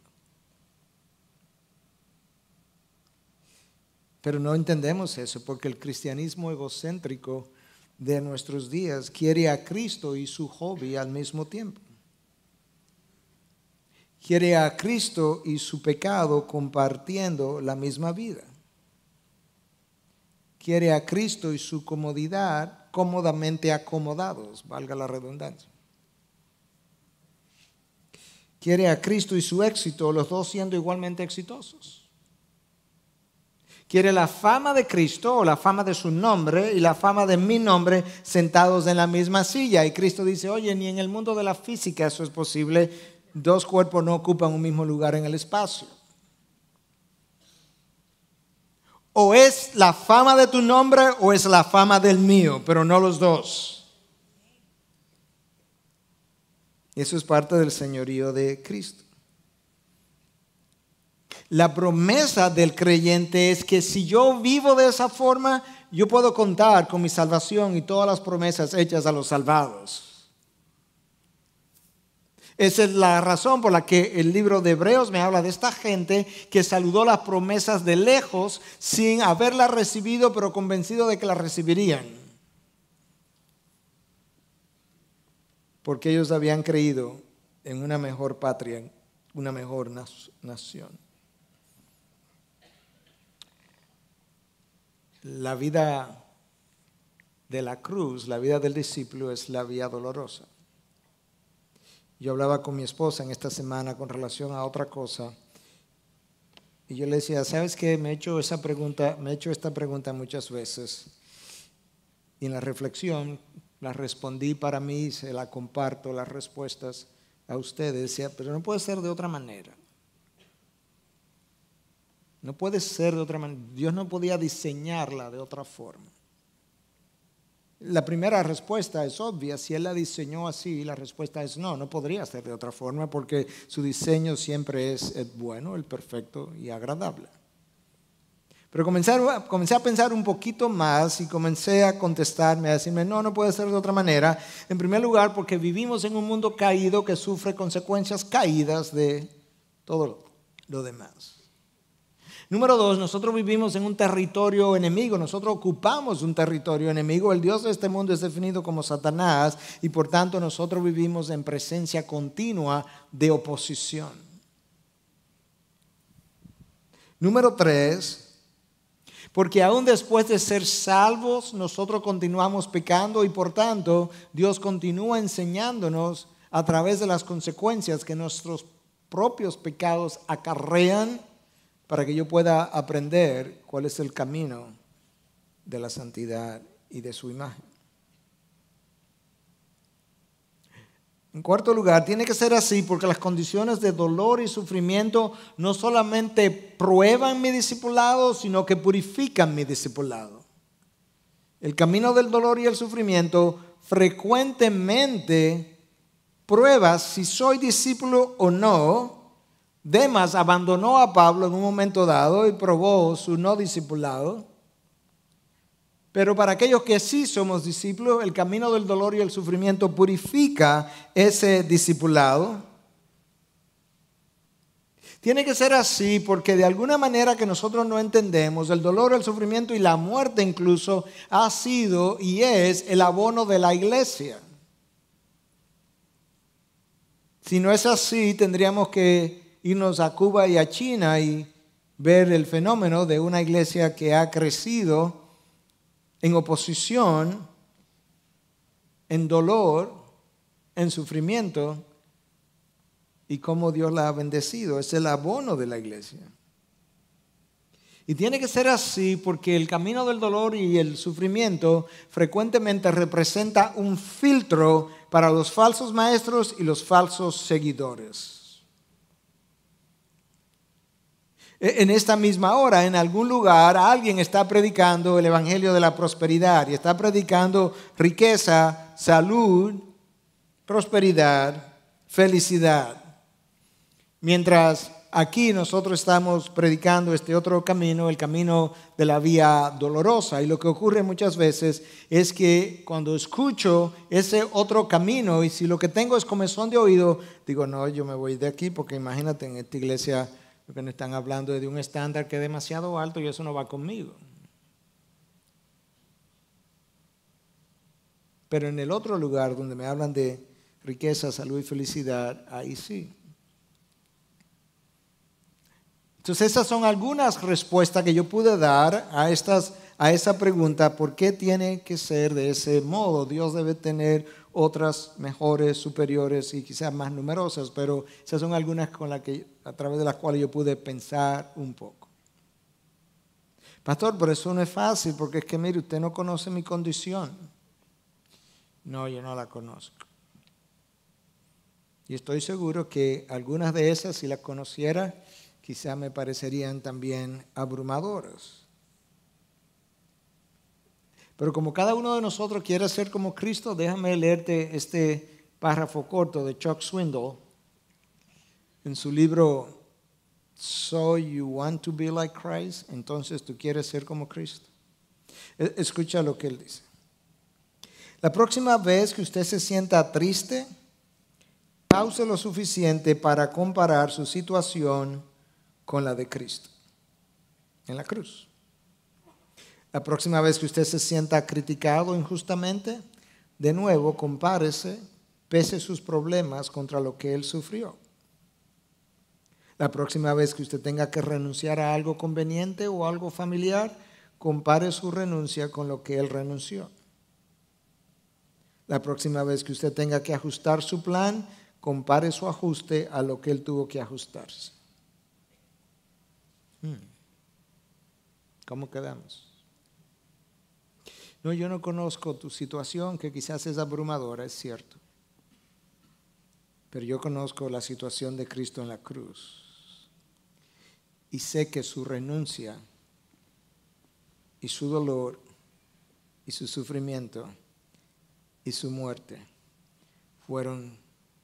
Pero no entendemos eso porque el cristianismo egocéntrico de nuestros días quiere a Cristo y su hobby al mismo tiempo. Quiere a Cristo y su pecado compartiendo la misma vida. Quiere a Cristo y su comodidad cómodamente acomodados, valga la redundancia. Quiere a Cristo y su éxito, los dos siendo igualmente exitosos Quiere la fama de Cristo o la fama de su nombre y la fama de mi nombre sentados en la misma silla. Y Cristo dice, oye, ni en el mundo de la física eso es posible. Dos cuerpos no ocupan un mismo lugar en el espacio. O es la fama de tu nombre o es la fama del mío, pero no los dos. Eso es parte del señorío de Cristo. La promesa del creyente es que si yo vivo de esa forma, yo puedo contar con mi salvación y todas las promesas hechas a los salvados. Esa es la razón por la que el libro de Hebreos me habla de esta gente que saludó las promesas de lejos sin haberlas recibido, pero convencido de que las recibirían. Porque ellos habían creído en una mejor patria, una mejor nación. la vida de la cruz, la vida del discípulo es la vía dolorosa. Yo hablaba con mi esposa en esta semana con relación a otra cosa y yo le decía, ¿sabes qué? Me he hecho esa pregunta, me he hecho esta pregunta muchas veces y en la reflexión la respondí para mí, se la comparto las respuestas a ustedes, pero no puede ser de otra manera. No puede ser de otra manera. Dios no podía diseñarla de otra forma. La primera respuesta es obvia. Si Él la diseñó así, la respuesta es no, no podría ser de otra forma porque su diseño siempre es el bueno, el perfecto y agradable. Pero comencé a, pensar un poquito más y comencé a contestarme, a decirme, no, no puede ser de otra manera. En primer lugar, porque vivimos en un mundo caído que sufre consecuencias caídas de todo lo demás. Número dos, nosotros vivimos en un territorio enemigo, nosotros ocupamos un territorio enemigo. El Dios de este mundo es definido como Satanás y por tanto nosotros vivimos en presencia continua de oposición. Número tres, porque aún después de ser salvos, nosotros continuamos pecando y por tanto Dios continúa enseñándonos a través de las consecuencias que nuestros propios pecados acarrean para que yo pueda aprender cuál es el camino de la santidad y de su imagen. En cuarto lugar, tiene que ser así porque las condiciones de dolor y sufrimiento no solamente prueban mi discipulado, sino que purifican mi discipulado. El camino del dolor y el sufrimiento frecuentemente prueba si soy discípulo o no Demas abandonó a Pablo en un momento dado y probó su no discipulado. Pero para aquellos que sí somos discípulos, el camino del dolor y el sufrimiento purifica ese discipulado. Tiene que ser así porque de alguna manera que nosotros no entendemos, el dolor, el sufrimiento y la muerte incluso ha sido y es el abono de la iglesia. Si no es así, tendríamos que irnos a Cuba y a China y ver el fenómeno de una iglesia que ha crecido en oposición, en dolor, en sufrimiento, y cómo Dios la ha bendecido. Es el abono de la iglesia. Y tiene que ser así porque el camino del dolor y el sufrimiento frecuentemente representa un filtro para los falsos maestros y los falsos seguidores. E, en esta misma hora, en algún lugar, alguien está predicando el Evangelio de la Prosperidad y está predicando riqueza, salud, prosperidad, felicidad. Mientras aquí nosotros estamos predicando este otro camino, el camino de la vía dolorosa. Y lo que ocurre muchas veces es que cuando escucho ese otro camino y si lo que tengo es comezón de oído, digo, no, yo me voy de aquí porque imagínate en esta iglesia porque nos están hablando de un estándar que es demasiado alto y eso no va conmigo. Pero en el otro lugar donde me hablan de riqueza, salud y felicidad, ahí sí. Entonces esas son algunas respuestas que yo pude dar a, estas, a esa pregunta, ¿por qué tiene que ser de ese modo? Dios debe tener otras mejores, superiores y quizás más numerosas, pero esas son algunas con las que, a través de las cuales yo pude pensar un poco. Pastor, por eso no es fácil, porque es que, mire, usted no conoce mi condición. No, yo no la conozco. Y estoy seguro que algunas de esas, si las conociera, quizás me parecerían también abrumadoras. Pero como cada uno de nosotros quiere ser como Cristo, déjame leerte este párrafo corto de Chuck Swindle en su libro So You Want to Be Like Christ, entonces tú quieres ser como Cristo. E, escucha lo que él dice. La próxima vez que usted se sienta triste, pause lo suficiente para comparar su situación con la de Cristo en la cruz. La próxima vez que usted se sienta criticado injustamente, de nuevo compárese, pese sus problemas contra lo que él sufrió. La próxima vez que usted tenga que renunciar a algo conveniente o algo familiar, compare su renuncia con lo que él renunció. La próxima vez que usted tenga que ajustar su plan, compare su ajuste a lo que él tuvo que ajustarse. Hmm. ¿Cómo quedamos? no, yo no conozco tu situación, que quizás es abrumadora, es cierto. Pero yo conozco la situación de Cristo en la cruz. Y sé que su renuncia y su dolor y su sufrimiento y su muerte fueron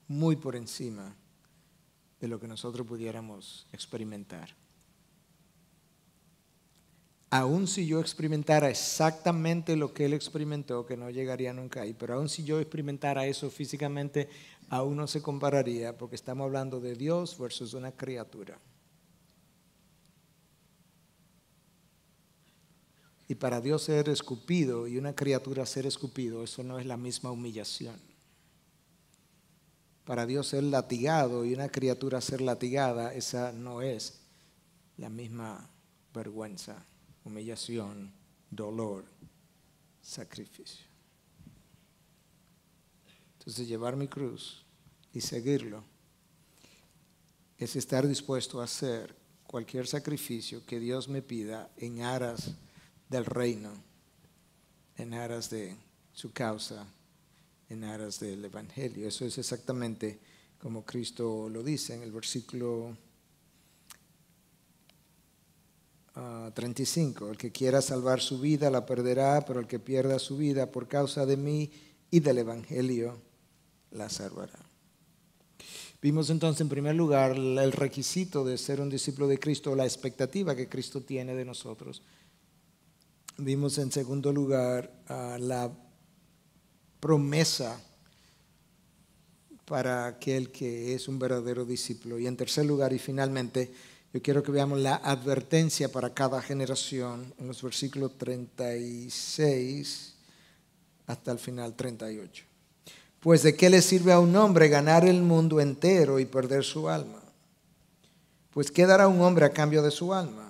muy por encima de lo que nosotros pudiéramos experimentar. Aún si yo experimentara exactamente lo que él experimentó, que no llegaría nunca ahí, pero aun si yo experimentara eso físicamente, aún no se compararía, porque estamos hablando de Dios versus una criatura. Y para Dios ser escupido y una criatura ser escupido, eso no es la misma humillación. Para Dios ser latigado y una criatura ser latigada, esa no es la misma vergüenza humillación, dolor, sacrificio. Entonces llevar mi cruz y seguirlo es estar dispuesto a hacer cualquier sacrificio que Dios me pida en aras del reino, en aras de su causa, en aras del Evangelio. Eso es exactamente como Cristo lo dice en el versículo 35, ah, el que quiera salvar su vida la perderá, pero el que pierda su vida por causa de mí y del Evangelio la salvará. Vimos entonces en primer lugar el requisito de ser un discípulo de Cristo, la expectativa que Cristo tiene de nosotros. Vimos en segundo lugar ah, la promesa para aquel que es un verdadero discípulo. Y en tercer lugar y finalmente, yo quiero que veamos la advertencia para cada generación en los versículos 36 hasta el final 38. Pues de qué le sirve a un hombre ganar el mundo entero y perder su alma? Pues qué dará un hombre a cambio de su alma?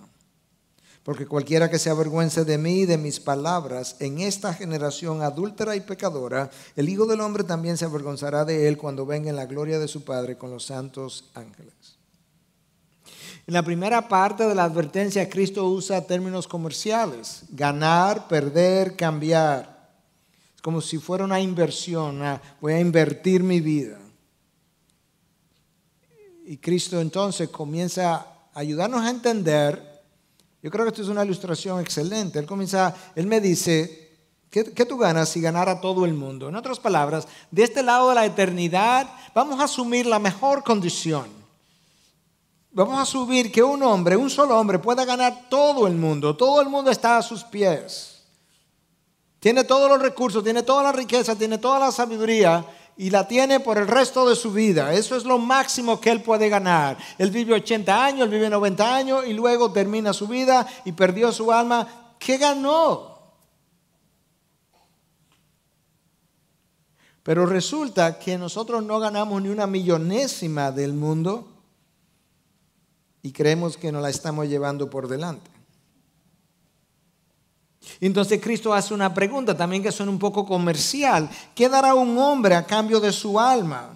Porque cualquiera que se avergüence de mí y de mis palabras en esta generación adúltera y pecadora, el Hijo del Hombre también se avergonzará de él cuando venga en la gloria de su Padre con los santos ángeles. En la primera parte de la advertencia, Cristo usa términos comerciales, ganar, perder, cambiar. Es como si fuera una inversión, voy a invertir mi vida. Y Cristo entonces comienza a ayudarnos a entender, yo creo que esto es una ilustración excelente, Él comienza, Él me dice, ¿qué, qué tú ganas si ganara todo el mundo? En otras palabras, de este lado de la eternidad vamos a asumir la mejor condición vamos a subir que un hombre, un solo hombre, pueda ganar todo el mundo. Todo el mundo está a sus pies. Tiene todos los recursos, tiene toda la riqueza, tiene toda la sabiduría y la tiene por el resto de su vida. Eso es lo máximo que él puede ganar. Él vive 80 años, vive 90 años y luego termina su vida y perdió su alma. ¿Qué ganó? Pero resulta que nosotros no ganamos ni una millonésima del mundo y creemos que nos la estamos llevando por delante. Entonces Cristo hace una pregunta también que suena un poco comercial. ¿Qué dará un hombre a cambio de su alma?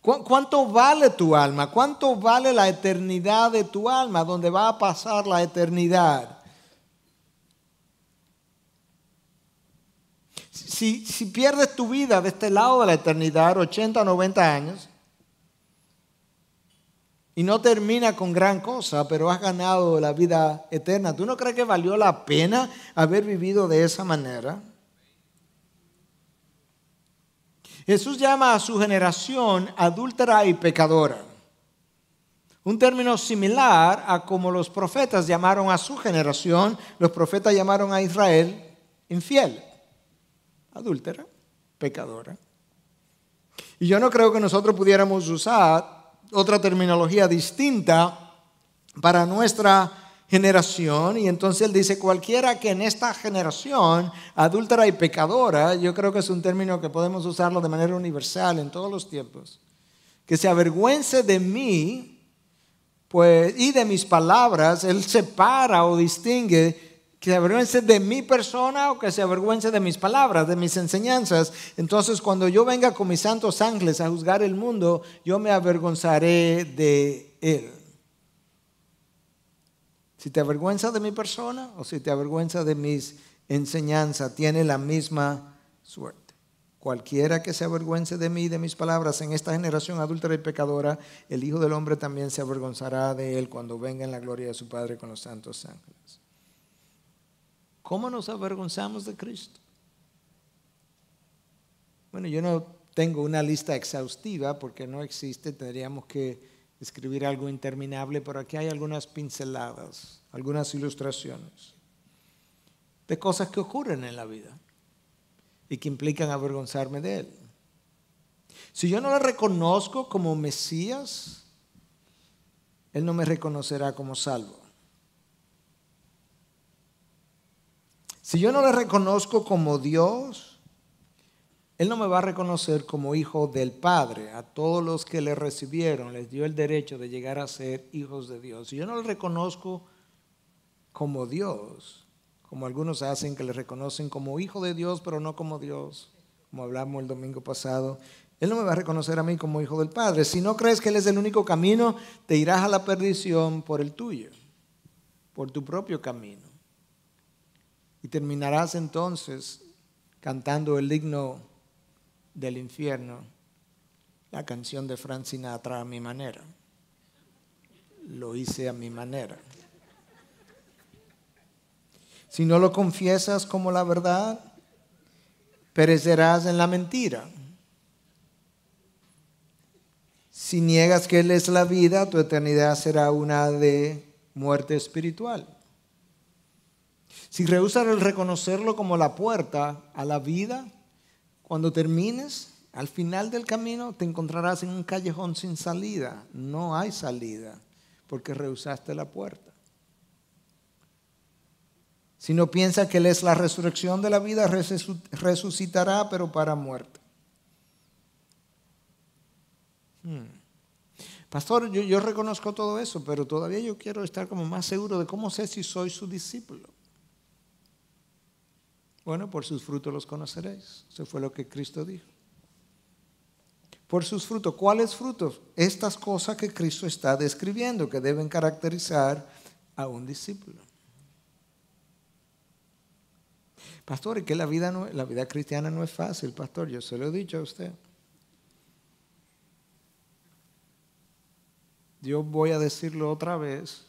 ¿Cuánto vale tu alma? ¿Cuánto vale la eternidad de tu alma? Donde va a pasar la eternidad? Si, si pierdes tu vida de este lado de la eternidad, 80, 90 años, y no termina con gran cosa, pero has ganado la vida eterna. ¿Tú no crees que valió la pena haber vivido de esa manera? Jesús llama a su generación adúltera y pecadora. Un término similar a como los profetas llamaron a su generación, los profetas llamaron a Israel infiel, adúltera, pecadora. Y yo no creo que nosotros pudiéramos usar otra terminología distinta para nuestra generación. Y entonces él dice, cualquiera que en esta generación, adúltera y pecadora, yo creo que es un término que podemos usarlo de manera universal en todos los tiempos, que se avergüence de mí pues, y de mis palabras, él separa o distingue que se avergüence de mi persona o que se avergüence de mis palabras, de mis enseñanzas. Entonces, cuando yo venga con mis santos ángeles a juzgar el mundo, yo me avergonzaré de él. Si te avergüenza de mi persona o si te avergüenza de mis enseñanzas, tiene la misma suerte. Cualquiera que se avergüence de mí y de mis palabras en esta generación adúltera y pecadora, el Hijo del Hombre también se avergonzará de él cuando venga en la gloria de su Padre con los santos ángeles. ¿Cómo nos avergonzamos de Cristo? Bueno, yo no tengo una lista exhaustiva porque no existe, tendríamos que escribir algo interminable, pero aquí hay algunas pinceladas, algunas ilustraciones de cosas que ocurren en la vida y que implican avergonzarme de Él. Si yo no lo reconozco como Mesías, Él no me reconocerá como salvo. Si yo no le reconozco como Dios, Él no me va a reconocer como hijo del Padre. A todos los que le recibieron les dio el derecho de llegar a ser hijos de Dios. Si yo no le reconozco como Dios, como algunos hacen que le reconocen como hijo de Dios, pero no como Dios, como hablamos el domingo pasado, Él no me va a reconocer a mí como hijo del Padre. Si no crees que Él es el único camino, te irás a la perdición por el tuyo, por tu propio camino terminarás entonces cantando el himno del infierno, la canción de Francina Sinatra a mi manera. Lo hice a mi manera. Si no lo confiesas como la verdad, perecerás en la mentira. Si niegas que Él es la vida, tu eternidad será una de muerte espiritual. Si rehusas el reconocerlo como la puerta a la vida, cuando termines, al final del camino te encontrarás en un callejón sin salida. No hay salida porque rehusaste la puerta. Si no piensas que Él es la resurrección de la vida, resucitará, pero para muerte. Hmm. Pastor, yo, yo reconozco todo eso, pero todavía yo quiero estar como más seguro de cómo sé si soy su discípulo. Bueno, por sus frutos los conoceréis. Eso fue lo que Cristo dijo. Por sus frutos. ¿Cuáles frutos? Estas cosas que Cristo está describiendo, que deben caracterizar a un discípulo. Pastor, y que la vida, la vida cristiana no es fácil, pastor, yo se lo he dicho a usted. Yo voy a decirlo otra vez.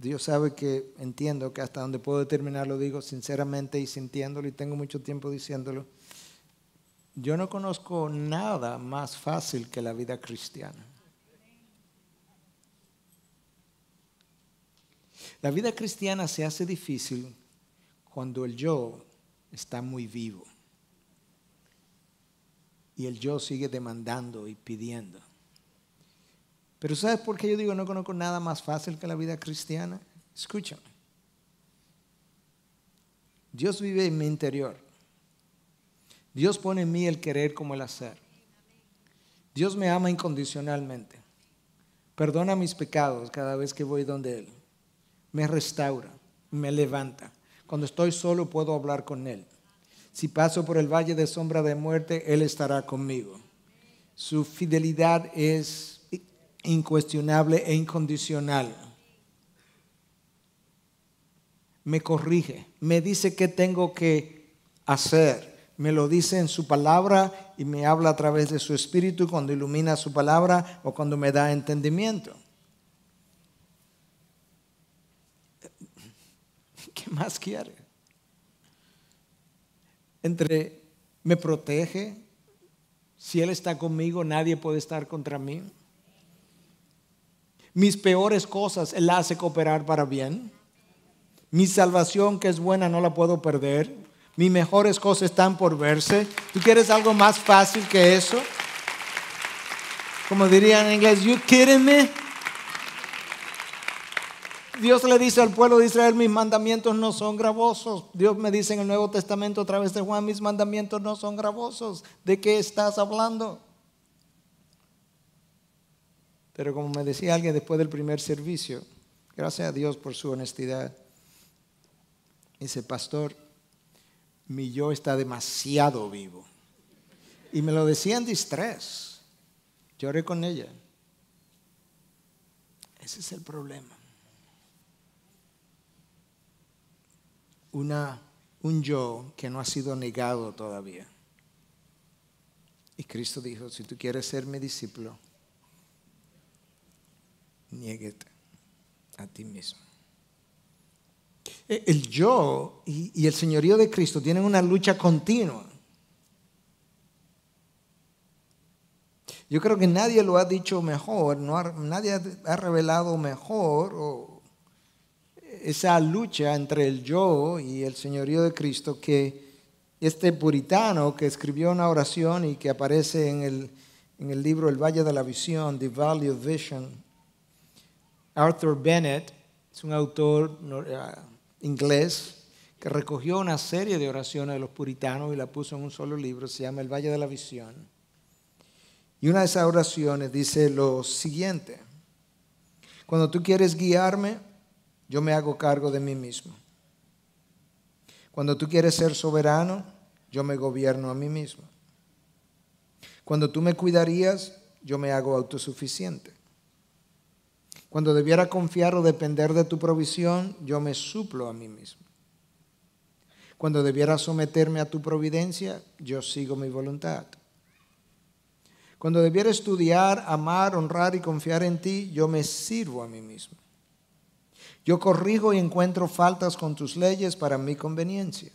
Dios sabe que entiendo que hasta donde puedo determinar lo digo sinceramente y sintiéndolo y tengo mucho tiempo diciéndolo. Yo no conozco nada más fácil que la vida cristiana. La vida cristiana se hace difícil cuando el yo está muy vivo y el yo sigue demandando y pidiendo. Pero ¿sabes por qué yo digo no conozco nada más fácil que la vida cristiana? Escúchame. Dios vive en mi interior. Dios pone en mí el querer como el hacer. Dios me ama incondicionalmente. Perdona mis pecados cada vez que voy donde Él. Me restaura, me levanta. Cuando estoy solo puedo hablar con Él. Si paso por el valle de sombra de muerte, Él estará conmigo. Su fidelidad es incuestionable e incondicional. Me corrige, me dice qué tengo que hacer, me lo dice en su palabra y me habla a través de su espíritu cuando ilumina su palabra o cuando me da entendimiento. ¿Qué más quiere? Entre me protege, si Él está conmigo, nadie puede estar contra mí. Mis peores cosas Él hace cooperar para bien. Mi salvación que es buena no la puedo perder. Mis mejores cosas están por verse. ¿Tú quieres algo más fácil que eso? Como dirían en inglés, you kidding me? Dios le dice al pueblo de Israel, mis mandamientos no son gravosos. Dios me dice en el Nuevo Testamento a través de Juan, mis mandamientos no son gravosos. ¿De qué estás hablando? Pero como me decía alguien después del primer servicio, gracias a Dios por su honestidad, dice, pastor, mi yo está demasiado vivo. Y me lo decía en distrés. Lloré con ella. Ese es el problema. Una, un yo que no ha sido negado todavía. Y Cristo dijo, si tú quieres ser mi discípulo, nieguete a ti mismo. E, el yo y, el señorío de Cristo tienen una lucha continua. Yo creo que nadie lo ha dicho mejor, no nadie ha revelado mejor esa lucha entre el yo y el señorío de Cristo que este puritano que escribió una oración y que aparece en el, en el libro El Valle de la Visión, The Valley of Vision, Arthur Bennett es un autor eh, inglés que recogió una serie de oraciones de los puritanos y la puso en un solo libro, se llama El Valle de la Visión. Y una de esas oraciones dice lo siguiente, cuando tú quieres guiarme, yo me hago cargo de mí mismo. Cuando tú quieres ser soberano, yo me gobierno a mí mismo. Cuando tú me cuidarías, yo me hago autosuficiente. Cuando debiera confiar o depender de tu provisión, yo me suplo a mí mismo. Cuando debiera someterme a tu providencia, yo sigo mi voluntad. Cuando debiera estudiar, amar, honrar y confiar en ti, yo me sirvo a mí mismo. Yo corrijo y encuentro faltas con tus leyes para mi conveniencia.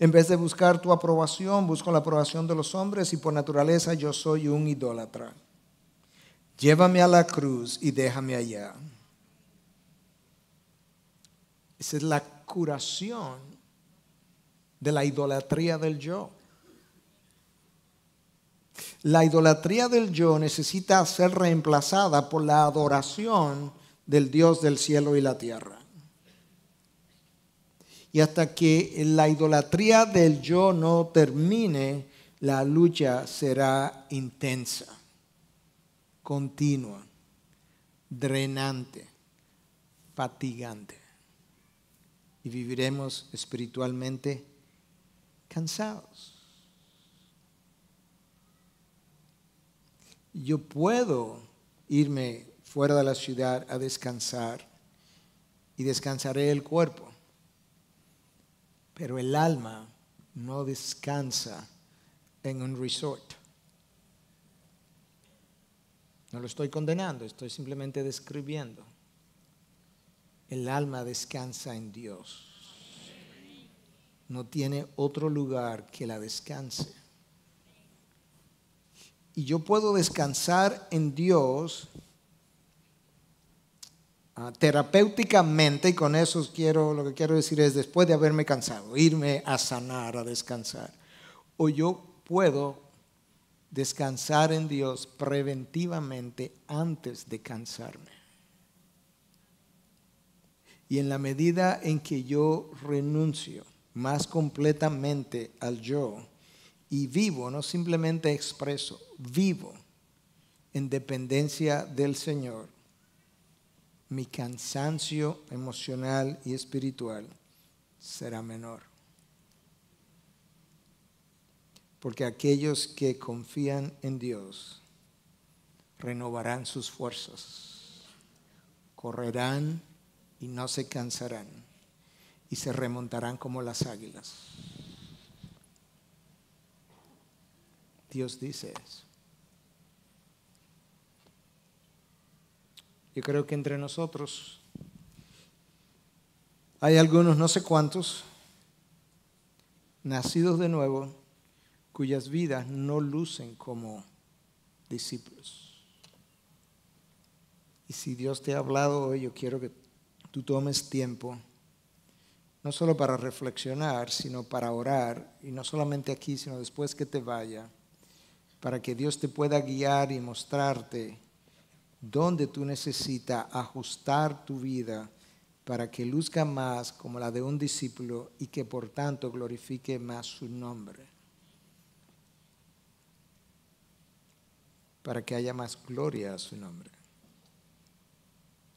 En vez de buscar tu aprobación, busco la aprobación de los hombres y por naturaleza yo soy un idólatra. Llévame a la cruz y déjame allá. Esa es la curación de la idolatría del yo. La idolatría del yo necesita ser reemplazada por la adoración del Dios del cielo y la tierra. Y hasta que la idolatría del yo no termine, la lucha será intensa continua, drenante, fatigante. Y viviremos espiritualmente cansados. Yo puedo irme fuera de la ciudad a descansar y descansaré el cuerpo, pero el alma no descansa en un resort. No lo estoy condenando, estoy simplemente describiendo. El alma descansa en Dios. No tiene otro lugar que la descanse. Y yo puedo descansar en Dios ah, terapéuticamente, y con eso quiero, lo que quiero decir es después de haberme cansado, irme a sanar, a descansar. O yo puedo descansar en Dios preventivamente antes de cansarme. Y en la medida en que yo renuncio más completamente al yo y vivo, no simplemente expreso, vivo en dependencia del Señor, mi cansancio emocional y espiritual será menor. porque aquellos que confían en Dios renovarán sus fuerzas, correrán y no se cansarán, y se remontarán como las águilas. Dios dice eso. Yo creo que entre nosotros hay algunos, no sé cuántos, nacidos de nuevo, cuyas vidas no lucen como discípulos. Y si Dios te ha hablado hoy, yo quiero que tú tomes tiempo, no solo para reflexionar, sino para orar, y no solamente aquí, sino después que te vaya, para que Dios te pueda guiar y mostrarte dónde tú necesitas ajustar tu vida para que luzca más como la de un discípulo y que por tanto glorifique más su nombre. para que haya más gloria a su nombre.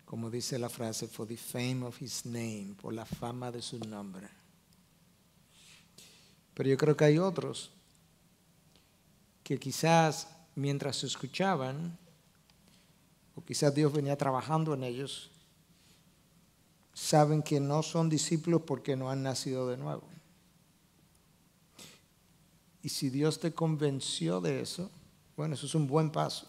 Como dice la frase, for the fame of his name, por la fama de su nombre. Pero yo creo que hay otros que quizás mientras se escuchaban, o quizás Dios venía trabajando en ellos, saben que no son discípulos porque no han nacido de nuevo. Y si Dios te convenció de eso, bueno, eso es un buen paso.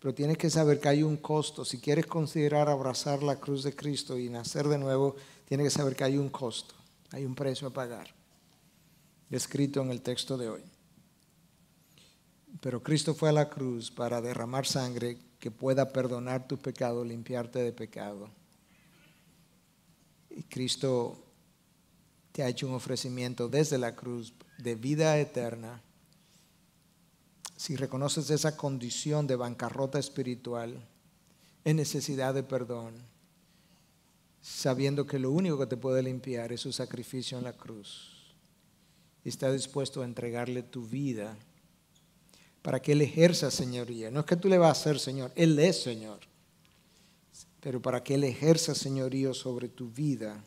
Pero tienes que saber que hay un costo. Si quieres considerar abrazar la cruz de Cristo y nacer de nuevo, tienes que saber que hay un costo, hay un precio a pagar, escrito en el texto de hoy. Pero Cristo fue a la cruz para derramar sangre que pueda perdonar tu pecado, limpiarte de pecado. Y Cristo te ha hecho un ofrecimiento desde la cruz de vida eterna si reconoces esa condición de bancarrota espiritual, en necesidad de perdón, sabiendo que lo único que te puede limpiar es su sacrificio en la cruz, y está dispuesto a entregarle tu vida para que Él ejerza señoría. No es que tú le vas a hacer Señor, Él es Señor, pero para que Él ejerza señorío sobre tu vida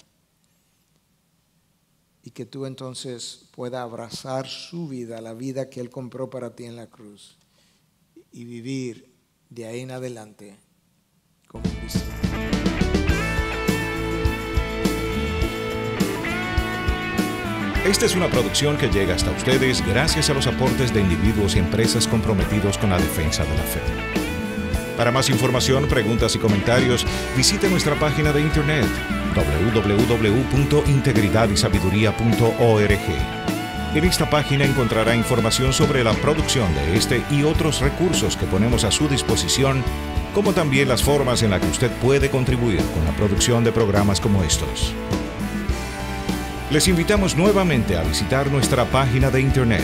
y que tú entonces puedas abrazar su vida, la vida que Él compró para ti en la cruz y vivir de ahí en adelante como Cristo. Esta es una producción que llega hasta ustedes gracias a los aportes de individuos y empresas comprometidos con la defensa de la fe. Para más información, preguntas y comentarios, visite nuestra página de internet www.integridadysabiduría.org. En esta página encontrará información sobre la producción de este y otros recursos que ponemos a su disposición, como también las formas en las que usted puede contribuir con la producción de programas como estos. Les invitamos nuevamente a visitar nuestra página de internet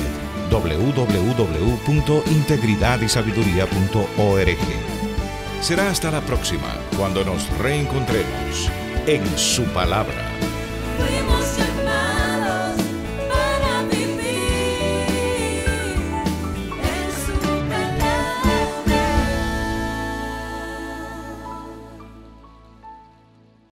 www.integridadysabiduría.org. Será hasta la próxima, cuando nos reencontremos en su palabra.